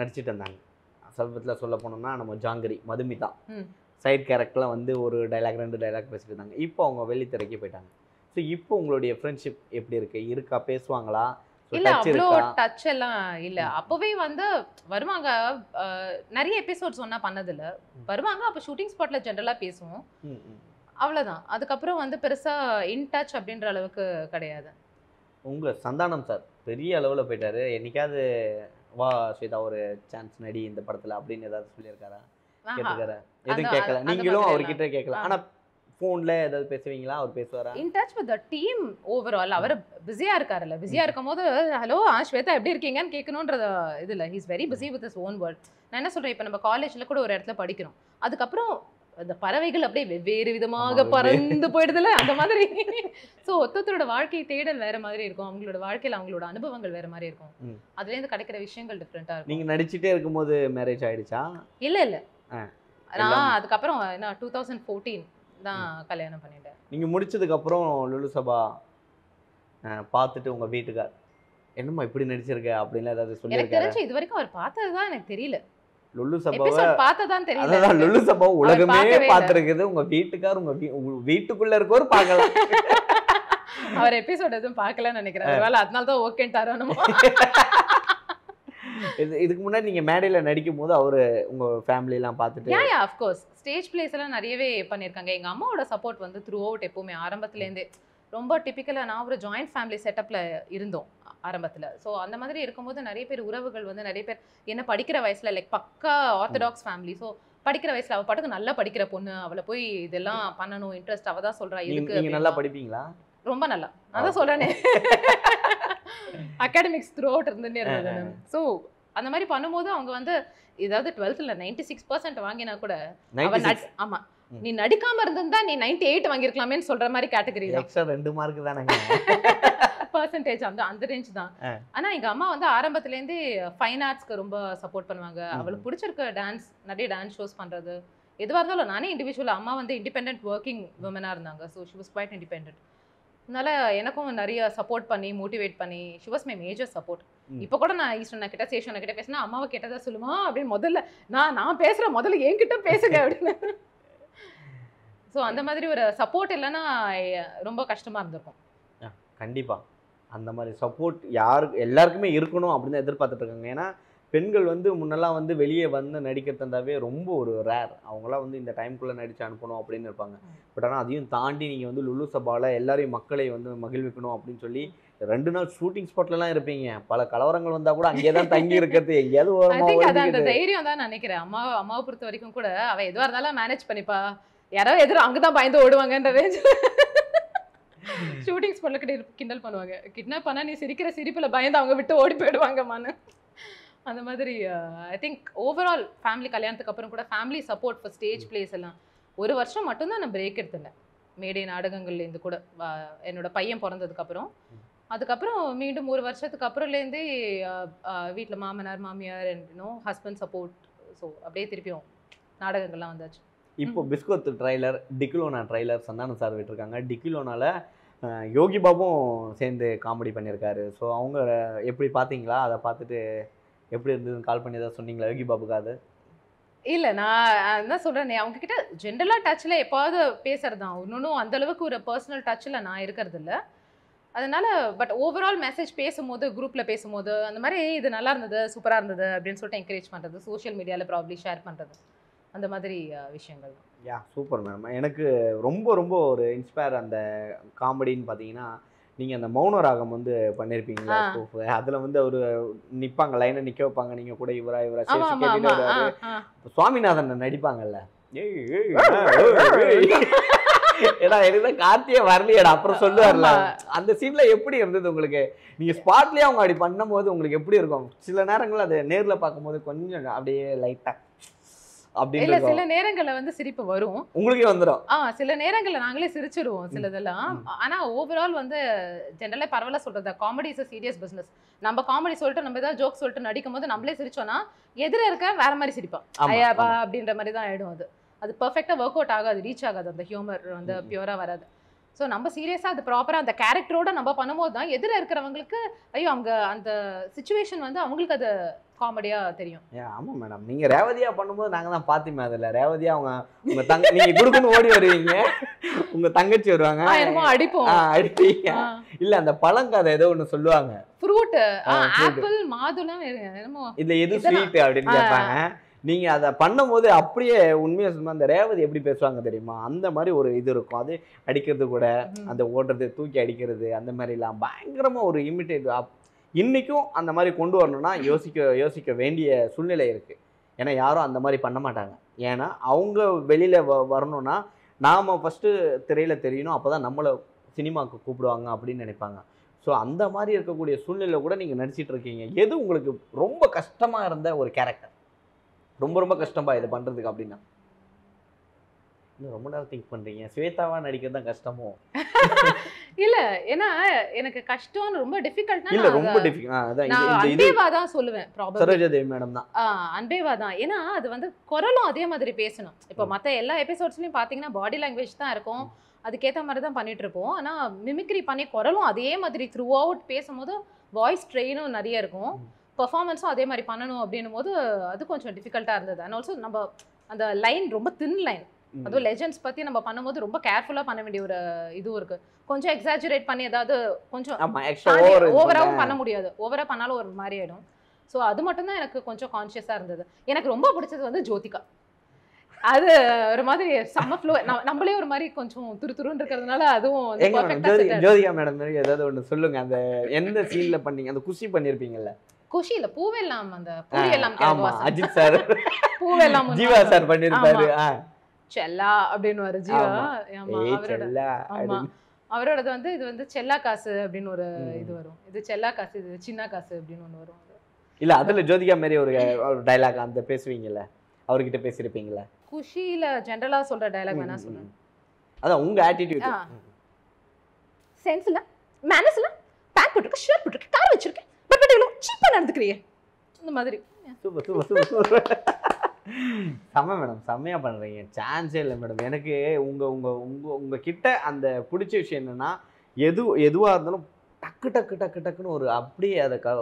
Speaker 2: நடிச்சிட்டு இருந்தாங்க சமீபத்தில் சொல்ல போனோம்னா நம்ம ஜாங்கிரி மதுமிதா சைட் கேரக்டர்லாம் வந்து ஒரு டைலாக் ரெண்டு டைலாக் பேசிட்டு இருந்தாங்க இப்போ அவங்க வெளித்திரைக்கு போயிட்டாங்க ஸோ இப்போ உங்களுடைய ஃப்ரெண்ட்ஷிப் எப்படி இருக்கு இருக்கா பேசுவாங்களா இல்லை அவ்வளோ
Speaker 1: டச் எல்லாம் இல்ல அப்பவே வந்து வருவாங்க நிறைய எபிசோட்ஸ் ஒன்னா பண்ணதில்ல வருவாங்க அப்போ ஷூட்டிங் ஸ்பாட்ல ஜென்ரலாக பேசுவோம் அவ்வளவுதான் அதுக்கப்புறம் வந்து பெருசா இன் டச் அப்படின்ற அளவுக்கு கிடையாது
Speaker 2: உங்கள் சந்தானம் சார் பெரிய அளவுல போயிட்டாரு என்னைக்காவது வா ஸ்வேதா ஒரு சான்ஸ் நடி இந்த படத்துல அப்படின்னு ஏதாவது சொல்லியிருக்காரா கேட்டுக்காரா எதுவும் கேட்கல நீங்களும் அவர்கிட்ட கேட்கலாம் ஆனா போன்ல ஏதாவது பேசுவீங்களா அவர் பேசுவாரா in
Speaker 1: touch with team over all அவர் பிஸியா இருக்காருல்ல பிஸியா இருக்கும் போது ஹலோ ஆ ஸ்வேதா எப்படி இருக்கீங்கன்னு கேட்கணுன்றது இது இல்ல he's very busy with his own world நான் என்ன சொல்றேன் இப்போ நம்ம காலேஜ்ல கூட ஒரு இடத்துல படிக்கிறோம் அதுக்கப்புறம் அந்த பறவைகள் அப்படியே வெவ்வேறு விதமாக பறந்து போயிடுதுல அந்த மாதிரி ஸோ ஒத்தத்தரோட வாழ்க்கை தேடல் வேற மாதிரி இருக்கும் அவங்களோட வாழ்க்கையில் அவங்களோட அனுபவங்கள் வேற மாதிரி இருக்கும் அதுலேருந்து கிடைக்கிற விஷயங்கள் டிஃப்ரெண்டாக இருக்கும்
Speaker 2: நீங்கள் நடிச்சுட்டே இருக்கும்போது மேரேஜ் ஆயிடுச்சா
Speaker 1: இல்லை இல்லை நான் அதுக்கப்புறம் என்ன டூ தௌசண்ட் ஃபோர்டீன் தான் கல்யாணம் பண்ணிட்டேன்
Speaker 2: நீங்கள் முடிச்சதுக்கப்புறம் லுலு சபா பார்த்துட்டு உங்கள் வீட்டுக்கார் என்னம்மா இப்படி நடிச்சிருக்க அப்படின்னு ஏதாவது சொல்லி எனக்கு தெரிஞ்சு
Speaker 1: இது வரைக்கும் அவர் பார்த்தது தான் எனக்கு தெரியல
Speaker 2: லுல்லு சபாவை பார்த்ததான் தெரியல அதான் லுல்லு சபாவை உலகமே பார்த்துருக்குது உங்க வீட்டுக்கார் உங்க வீட்டுக்குள்ள இருக்கவர் பார்க்கலாம்
Speaker 1: அவர் எபிசோட் எதுவும் பார்க்கலன்னு நினைக்கிறேன் அதனால தான் ஓகேன்ட்டாரோ நம்ம
Speaker 2: இது இதுக்கு முன்னாடி நீங்கள் மேடையில் நடிக்கும் போது அவர் உங்கள் ஃபேமிலியெலாம் பார்த்துட்டு yeah yeah
Speaker 1: of course stage plays எல்லாம் நிறையவே பண்ணியிருக்காங்க எங்கள் அம்மாவோட சப்போர்ட் வந்து த்ரூ அவுட் எப்போவுமே ஆரம்பத்துலேருந்தே ரொம்ப டிப்பிக்கலாக நான் ஒரு ஜாயிண்ட் ஃபேமிலி செட்டப்பில் இருந்தோம் ஆரம்பத்தில் ஸோ அந்த மாதிரி இருக்கும்போது நிறைய பேர் உறவுகள் வந்து நிறைய பேர் என்ன படிக்கிற வயசில் லைக் பக்கா ஆர்த்தடாக்ஸ் ஃபேமிலி ஸோ படிக்கிற வயசில் அவள் பாட்டுக்கு நல்லா படிக்கிற பொண்ணு அவளை போய் இதெல்லாம் பண்ணணும் இன்ட்ரெஸ்ட் அவள் தான் சொல்கிறா இருக்கு நல்லா படிப்பீங்களா ரொம்ப நல்லா நான் தான் சொல்கிறேனே அகாடமிக்ஸ் த்ரூ அவுட் இருந்துன்னே ஸோ அந்த மாதிரி பண்ணும்போது அவங்க வந்து ஏதாவது டுவெல்த்தில் நைன்டி சிக்ஸ் பர்சன்ட் வாங்கினா கூட அவன் ஆமாம் நீ நடிக்காம இருந்திருந்தா நீ நைன்டி எயிட் வாங்கிருக்கலாமேன்னு சொல்ற மாதிரி கேட்டகரி
Speaker 2: ரெண்டு மார்க் தானங்க
Speaker 1: பர்சன்டேஜ் அந்த அந்த ரேஞ்ச் தான் ஆனா எங்க அம்மா வந்து ஆரம்பத்துலேருந்தே ஃபைன் ஆர்ட்ஸ்க்கு ரொம்ப சப்போர்ட் பண்ணுவாங்க அவளுக்கு பிடிச்சிருக்க டான்ஸ் நிறைய டான்ஸ் ஷோஸ் பண்றது எதுவாக இருந்தாலும் நானே இண்டிவிஜுவல் அம்மா வந்து இண்டிபெண்ட் ஒர்க்கிங் உமனாக இருந்தாங்க so she was quite independent அதனால எனக்கும் நிறைய சப்போர்ட் பண்ணி மோட்டிவேட் பண்ணி she was my major support இப்போ கூட நான் ஈஸ்வரன் கிட்ட சேஷன் கிட்ட பேசினா அம்மாவை கேட்டதா சொல்லுமா அப்படின்னு முதல்ல நான் நான் பேசுகிற முதல்ல என்கிட்ட பேசுங்க அப்படின்னு ஸோ அந்த மாதிரி ஒரு சப்போர்ட் இல்லைன்னா ரொம்ப கஷ்டமாக இருந்திருக்கும்
Speaker 2: கண்டிப்பாக அந்த மாதிரி சப்போர்ட் யாருக்கு எல்லாருக்குமே இருக்கணும் அப்படின்னு எதிர்பார்த்துட்டு இருக்காங்க ஏன்னா பெண்கள் வந்து முன்னெல்லாம் வந்து வெளியே வந்து நடிக்க தந்தாவே ரொம்ப ஒரு ரேர் அவங்களாம் வந்து இந்த டைம்குள்ளே நடித்து அனுப்பணும் அப்படின்னு இருப்பாங்க பட் ஆனால் அதையும் தாண்டி நீங்கள் வந்து லுலு சபாவில் எல்லாரையும் மக்களை வந்து மகிழ்விக்கணும் அப்படின்னு சொல்லி ரெண்டு நாள் ஷூட்டிங் ஸ்பாட்லலாம் இருப்பீங்க பல கலவரங்கள் வந்தா கூட அங்கே தான் தங்கி இருக்கிறது எங்கேயாவது ஓரமாக அந்த தைரியம்
Speaker 1: தான் நினைக்கிறேன் அம்மா அம்மாவை பொறுத்த வரைக்கும் கூட அவள் எதுவாக இருந்தாலும் மேனேஜ் பண்ணிப்பா யாராவது எதிரும் அங்கே தான் பயந்து ஓடுவாங்கன்ற ரேஞ்ச் ஷூட்டிங் ஸ்பாட்டில் கிண்டல் பண்ணுவாங்க கிட்னாப் பண்ணால் நீ சிரிக்கிற சிரிப்பில் பயந்து அவங்க விட்டு ஓடி போயிடுவாங்கம்மான்னு அந்த மாதிரி ஐ திங்க் ஓவரால் ஃபேமிலி கல்யாணத்துக்கு அப்புறம் கூட family support for stage plays எல்லாம் ஒரு வருஷம் மட்டும்தான் நான் பிரேக் எடுத்துட்டேன் மேடை நாடகங்கள்லேருந்து கூட என்னோட பையன் பிறந்ததுக்கப்புறம் அதுக்கப்புறம் மீண்டும் ஒரு வருஷத்துக்கு அப்புறம்லேருந்தே வீட்டில் மாமனார் மாமியார் என்னோ ஹஸ்பண்ட் சப்போர்ட் ஸோ அப்படியே திருப்பியும் நாடகங்கள்லாம் வந்தாச்சு
Speaker 2: இப்போ Biskoth trailer Dikkiloona trailer Santhanam sir விட்டுருக்காங்க டிகிலோனால யோகி பாபும் சேர்ந்து காமெடி பண்ணியிருக்காரு ஸோ அவங்க எப்படி பார்த்தீங்களா அதை பார்த்துட்டு எப்படி இருந்தது கால் பண்ணி ஏதாவது சொன்னீங்களா யோகி பாபுக்காது
Speaker 1: இல்லை நான் என்ன சொல்கிறேனே அவங்கக்கிட்ட ஜென்ரலாக டச்சில் எப்போவாவது பேசுகிறது தான் அந்த அந்தளவுக்கு ஒரு பர்சனல் டச்சில் நான் இருக்கிறது இல்லை அதனால் பட் ஓவரால் மெசேஜ் பேசும்போது குரூப்பில் பேசும்போது அந்த மாதிரி இது நல்லா இருந்தது சூப்பராக இருந்தது அப்படின்னு சொல்லிட்டு என்கரேஜ் பண்ணுறது சோஷியல் மீடியாவில் ப்ராப்ளி ஷேர் பண்ணுறது அந்த மாதிரி விஷயங்கள் யா
Speaker 2: சூப்பர் மேம் எனக்கு ரொம்ப ரொம்ப ஒரு இன்ஸ்பயர் அந்த காமெடின்னு பார்த்தீங்கன்னா நீங்கள் அந்த மௌன ராகம் வந்து பண்ணியிருப்பீங்களா அதில் வந்து அவர் நிற்பாங்க லைனை நிற்க வைப்பாங்க நீங்கள் கூட இவரா இவரா சேர்த்து சுவாமிநாதன் நடிப்பாங்கல்ல ஏடா எனக்கு கார்த்தியே வரலையடா அப்புறம் சொல்லுவார்ல அந்த சீன்ல எப்படி இருந்தது உங்களுக்கு நீங்க ஸ்பாட்லயே அவங்க அப்படி பண்ணும்போது உங்களுக்கு எப்படி இருக்கும் சில நேரங்கள் அதை நேர்ல பார்க்கும்போது கொஞ்சம் அப்படியே லைட்டா இல்ல சில
Speaker 1: நேரங்கள்ல வந்து சிரிப்பு வரும்
Speaker 2: உங்களுக்கே வந்துடும்
Speaker 1: ஆ சில நேரங்கள்ல நாங்களே சிரிச்சிடுவோம் சிலதெல்லாம் ஆனா ஓவரால் வந்து ஜென்ரலா பரவாயில்ல சொல்றது காமெடி இஸ் சீரியஸ் பிசினஸ் நம்ம காமெடி சொல்லிட்டு நம்ம ஏதாவது ஜோக் சொல்லிட்டு நடிக்கும் போது நம்மளே சிரிச்சோம்னா எதிர இருக்க வேற மாதிரி சிரிப்பான் ஐயாபா அப்படின்ற மாதிரி தான் ஆயிடும் அது அது பர்ஃபெக்டா ஒர்க் அவுட் ஆகாது ரீச் ஆகாது அந்த ஹியூமர் வந்து பியூரா வராது ஸோ நம்ம சீரியஸாக அது ப்ராப்பராக அந்த கேரக்டரோட நம்ம பண்ணும்போது தான் எதிர இருக்கிறவங்களுக்கு ஐயோ அவங்க அந்த சுச்சுவேஷன் வந்து அவங்களுக்கு அது காமெடியாக தெரியும்
Speaker 2: ஆமாம் மேடம் நீங்கள் ரேவதியாக பண்ணும்போது நாங்கள் தான் பார்த்துமே அதில் ரேவதியாக அவங்க உங்கள் தங்க நீங்கள் குடுக்குன்னு ஓடி வருவீங்க உங்கள் தங்கச்சி வருவாங்க என்னமோ அடிப்போம் அடிப்பீங்க இல்லை அந்த பழங்கதை ஏதோ ஒன்று சொல்லுவாங்க
Speaker 1: ஃப்ரூட் ஆப்பிள் மாதுளம் என்னமோ இதில் எது ஸ்வீட் அப்படின்னு கேட்பாங்க
Speaker 2: நீங்கள் அதை பண்ணும்போது அப்படியே உண்மையாக சொன்னால் அந்த ரேவதி எப்படி பேசுவாங்க தெரியுமா அந்த மாதிரி ஒரு இது இருக்கும் அது அடிக்கிறது கூட அந்த ஓடுறது தூக்கி அடிக்கிறது அந்த மாதிரிலாம் பயங்கரமாக ஒரு இமிட்டேட் இன்றைக்கும் அந்த மாதிரி கொண்டு வரணும்னா யோசிக்க யோசிக்க வேண்டிய சூழ்நிலை இருக்குது ஏன்னா யாரும் அந்த மாதிரி பண்ண மாட்டாங்க ஏன்னா அவங்க வெளியில் வ வரணும்னா நாம் ஃபஸ்ட்டு திரையில் தெரியணும் அப்போ தான் நம்மளை சினிமாவுக்கு கூப்பிடுவாங்க அப்படின்னு நினைப்பாங்க ஸோ அந்த மாதிரி இருக்கக்கூடிய சூழ்நிலை கூட நீங்கள் நடிச்சிட்டு இருக்கீங்க எது உங்களுக்கு ரொம்ப கஷ்டமாக இருந்த ஒரு கேரக்டர் ரொம்ப ரொம்ப கஷ்டம்பா இதை பண்ணுறதுக்கு அப்படின்னா இன்னும் ரொம்ப நேரம் திங்க் பண்ணுறீங்க ஸ்வேதாவா நடிக்கிறது தான் கஷ்டமோ
Speaker 1: இல்லை ஏன்னா எனக்கு கஷ்டம் ரொம்ப டிஃபிகல்ட்னா இல்லை ரொம்ப அன்பேவா தான் சொல்லுவேன் ப்ராப்ளம் மேடம் தான் அன்பேவா தான் ஏன்னா அது வந்து குரலும் அதே மாதிரி பேசணும் இப்போ மற்ற எல்லா எபிசோட்ஸ்லையும் பார்த்தீங்கன்னா பாடி லாங்குவேஜ் தான் இருக்கும் அதுக்கேற்ற மாதிரி தான் பண்ணிட்டு இருப்போம் ஆனால் மிமிக்ரி பண்ணி குரலும் அதே மாதிரி த்ரூ அவுட் பேசும்போது வாய்ஸ் ட்ரெயினும் நிறைய இருக்கும் பெர்ஃபார்மன்ஸும் அதே மாதிரி பண்ணணும் அப்படின் போது அது கொஞ்சம் டிஃபிகல்ட்டாக இருந்தது அண்ட் ஆல்சோ நம்ம அந்த லைன் ரொம்ப தின் லைன் அதுவும் லெஜெண்ட்ஸ் பற்றி நம்ம பண்ணும்போது ரொம்ப கேர்ஃபுல்லாக பண்ண வேண்டிய ஒரு இதுவும் இருக்குது கொஞ்சம் எக்ஸாஜுரேட் பண்ணி ஏதாவது கொஞ்சம் ஓவராகவும் பண்ண முடியாது ஓவராக பண்ணாலும் ஒரு மாதிரி ஆகிடும் ஸோ அது மட்டும்தான் எனக்கு கொஞ்சம் கான்ஷியஸாக இருந்தது எனக்கு ரொம்ப பிடிச்சது வந்து ஜோதிகா அது ஒரு மாதிரி சம்ம ஃப்ளோ நம்மளே ஒரு மாதிரி கொஞ்சம் துரு துருன்னு இருக்கிறதுனால அதுவும் ஜோதிகா
Speaker 2: மேடம் ஏதாவது ஒன்று சொல்லுங்க அந்த எந்த சீனில் பண்ணீங்க அந்த குஷி பண்ணியிருப்பீங்கல்ல
Speaker 1: குஷி இல்ல பூவெல்லாம் அந்த பூவெல்லாம் ஆமா அஜித் சார் பூவெல்லாம் ஜீவா சார் பண்ணிருப்பாரு செல்லா அப்படின்னு வர ஜீவா அவரோட ஆமா அவரோடது வந்து இது வந்து செல்லா காசு அப்படின்னு ஒரு இது வரும் இது செல்லா காசு இது சின்ன காசு அப்படின்னு ஒன்று வரும்
Speaker 2: இல்ல அதுல ஜோதிகா மாதிரி ஒரு டைலாக் அந்த பேசுவீங்கல்ல அவர்கிட்ட பேசியிருப்பீங்களா
Speaker 1: குஷில ஜென்ரலா சொல்ற டைலாக் என்ன சொல்லுங்க
Speaker 2: அதான் உங்க ஆட்டிடியூட்
Speaker 1: சென்ஸ்ல மேனஸ்ல பேக் போட்டுருக்கு ஷர்ட் போட்டுருக்கு கார் வச்சிருக்கேன் சீப்பாக நடந்துக்கிறியே இந்த மாதிரி
Speaker 2: செம்ம மேடம் செம்மையாக பண்ணுறீங்க சான்ஸே இல்லை மேடம் எனக்கு உங்கள் உங்கள் உங்கள் உங்கள் கிட்ட அந்த பிடிச்ச விஷயம் என்னென்னா எது எதுவாக இருந்தாலும் டக்கு டக்கு டக்கு டக்குன்னு ஒரு அப்படியே அதை க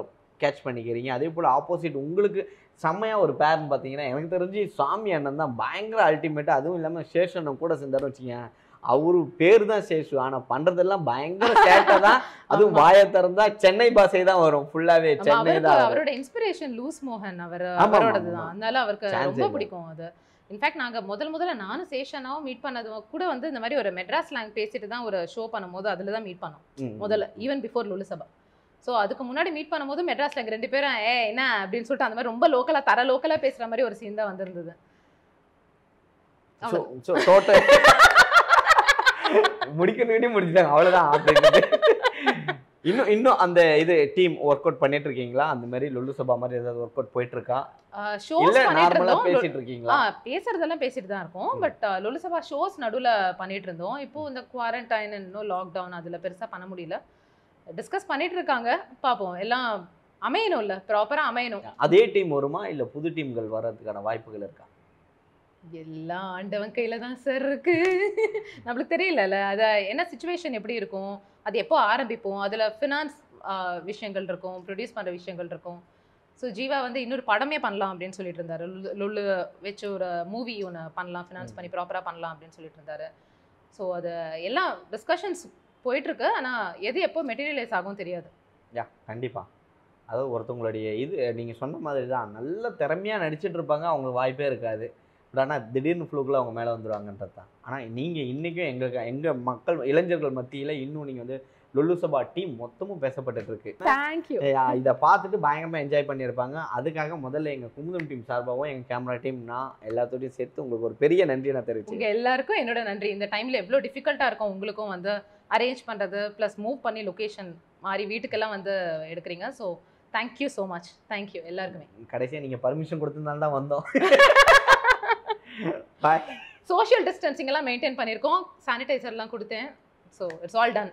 Speaker 2: கேட்ச் பண்ணிக்கிறீங்க அதே போல் ஆப்போசிட் உங்களுக்கு செம்மையாக ஒரு பேர்னு பார்த்தீங்கன்னா எனக்கு தெரிஞ்சு சாமி அண்ணன் தான் பயங்கர அல்டிமேட்டாக அதுவும் இல்லாமல் சேஷனும் கூட செஞ்சாரு வச்சுக்கேன் அவரு பேர் தான் சேஷு ஆனா பண்றதெல்லாம் பயங்கர சேட்டை தான் அதுவும் வாய திறந்தா சென்னை பாசை தான் வரும் ஃபுல்லாவே சென்னை தான் அவரோட
Speaker 1: இன்ஸ்பிரேஷன் லூஸ் மோகன் அவர் அவரோடது தான் அதனால அவருக்கு ரொம்ப பிடிக்கும் அது இன்ஃபேக்ட் நாங்கள் முதல் முதல்ல நானும் சேஷனாவும் மீட் பண்ணது கூட வந்து இந்த மாதிரி ஒரு மெட்ராஸ் லாங் பேசிட்டு தான் ஒரு ஷோ பண்ணும்போது அதில் தான் மீட் பண்ணோம் முதல்ல ஈவன் பிஃபோர் லுலுசபா ஸோ அதுக்கு முன்னாடி மீட் பண்ணும்போது மெட்ராஸ் லாங் ரெண்டு பேரும் ஏ என்ன அப்படின்னு சொல்லிட்டு அந்த மாதிரி ரொம்ப லோக்கலாக தர லோக்கலாக பேசுகிற மாதிரி ஒரு சீன் தான் வந்திருந்தது
Speaker 2: முடிக்கணும்னே முடிஞ்சாங்க அவ்வளோதான் இன்னும் இன்னும் அந்த இது டீம் ஒர்க் அவுட் பண்ணிட்டு இருக்கீங்களா அந்த மாதிரி லுல்லு சபா மாதிரி ஏதாவது ஒர்க் அவுட் போயிட்டு இருக்கா
Speaker 1: ஷோ பண்ணிட்டு பேசிட்டு இருக்கீங்களா பேசுறதெல்லாம் பேசிட்டு தான் இருக்கோம் பட் லுல்லு சபா ஷோஸ் நடுவுல பண்ணிட்டு இருந்தோம் இப்போ இந்த குவாரண்டைன் இன்னும் லாக்டவுன் அதுல பெருசா பண்ண முடியல டிஸ்கஸ் பண்ணிட்டு இருக்காங்க பார்ப்போம் எல்லாம் அமையணும் இல்ல ப்ராப்பரா அமையணும்
Speaker 2: அதே டீம் வருமா இல்ல புது டீம்கள் வர்றதுக்கான வாய்ப்புகள் இருக்கா
Speaker 1: எல்லாம் ஆண்டவன் கையில் தான் சார் இருக்கு நம்மளுக்கு தெரியலல்ல அதை என்ன சுச்சுவேஷன் எப்படி இருக்கும் அது எப்போ ஆரம்பிப்போம் அதில் ஃபினான்ஸ் விஷயங்கள் இருக்கும் ப்ரொடியூஸ் பண்ணுற விஷயங்கள் இருக்கும் ஸோ ஜீவா வந்து இன்னொரு படமே பண்ணலாம் அப்படின்னு சொல்லிட்டு இருந்தாரு லுல்லு வச்சு ஒரு மூவி ஒன்று பண்ணலாம் ஃபினான்ஸ் பண்ணி ப்ராப்பராக பண்ணலாம் அப்படின்னு சொல்லிட்டு இருந்தாரு ஸோ அது எல்லாம் டிஸ்கஷன்ஸ் போயிட்டுருக்கு ஆனால் எது எப்போ மெட்டீரியலைஸ் ஆகும் தெரியாது
Speaker 2: யா கண்டிப்பாக அதாவது ஒருத்தவங்களுடைய இது நீங்கள் சொன்ன மாதிரி தான் நல்ல திறமையாக நடிச்சிட்டு இருப்பாங்க அவங்களுக்கு வாய்ப்பே இருக்காது பட் ஆனால் திடீர்னு ஃப்ளூக்கில் அவங்க மேலே வந்துடுவாங்கன்றது தான் ஆனால் நீங்கள் இன்றைக்கும் எங்கள் எங்கள் மக்கள் இளைஞர்கள் மத்தியில் இன்னும் நீங்கள் வந்து லுல்லுசபா டீம் மொத்தமும் பேசப்பட்டு இருக்கு
Speaker 1: தேங்க்யூ இதை
Speaker 2: பார்த்துட்டு பயங்கரமாக என்ஜாய் பண்ணியிருப்பாங்க அதுக்காக முதல்ல எங்கள் குமுதம் டீம் சார்பாகவும் எங்கள் கேமரா டீம் நான் எல்லாத்தோடையும் சேர்த்து உங்களுக்கு ஒரு பெரிய நன்றி நான் தெரிவிச்சேன் உங்கள்
Speaker 1: எல்லாருக்கும் என்னோட நன்றி இந்த டைமில் எவ்வளோ டிஃபிகல்ட்டாக இருக்கும் உங்களுக்கும் வந்து அரேஞ்ச் பண்ணுறது ப்ளஸ் மூவ் பண்ணி லொக்கேஷன் மாறி வீட்டுக்கெல்லாம் வந்து எடுக்கிறீங்க so thank you so much thank you எல்லாருக்குமே
Speaker 2: கடைசியாக நீங்கள் பர்மிஷன் கொடுத்துருந்தால்தான்
Speaker 1: வந்தோம் பாய் சோஷியல் டிஸ்டன்சிங் எல்லாம் மெயின்டைன் பண்ணியிருக்கோம் சானிடைசர்லாம் கொடுத்தேன் ஸோ இட்ஸ் ஆல் டன்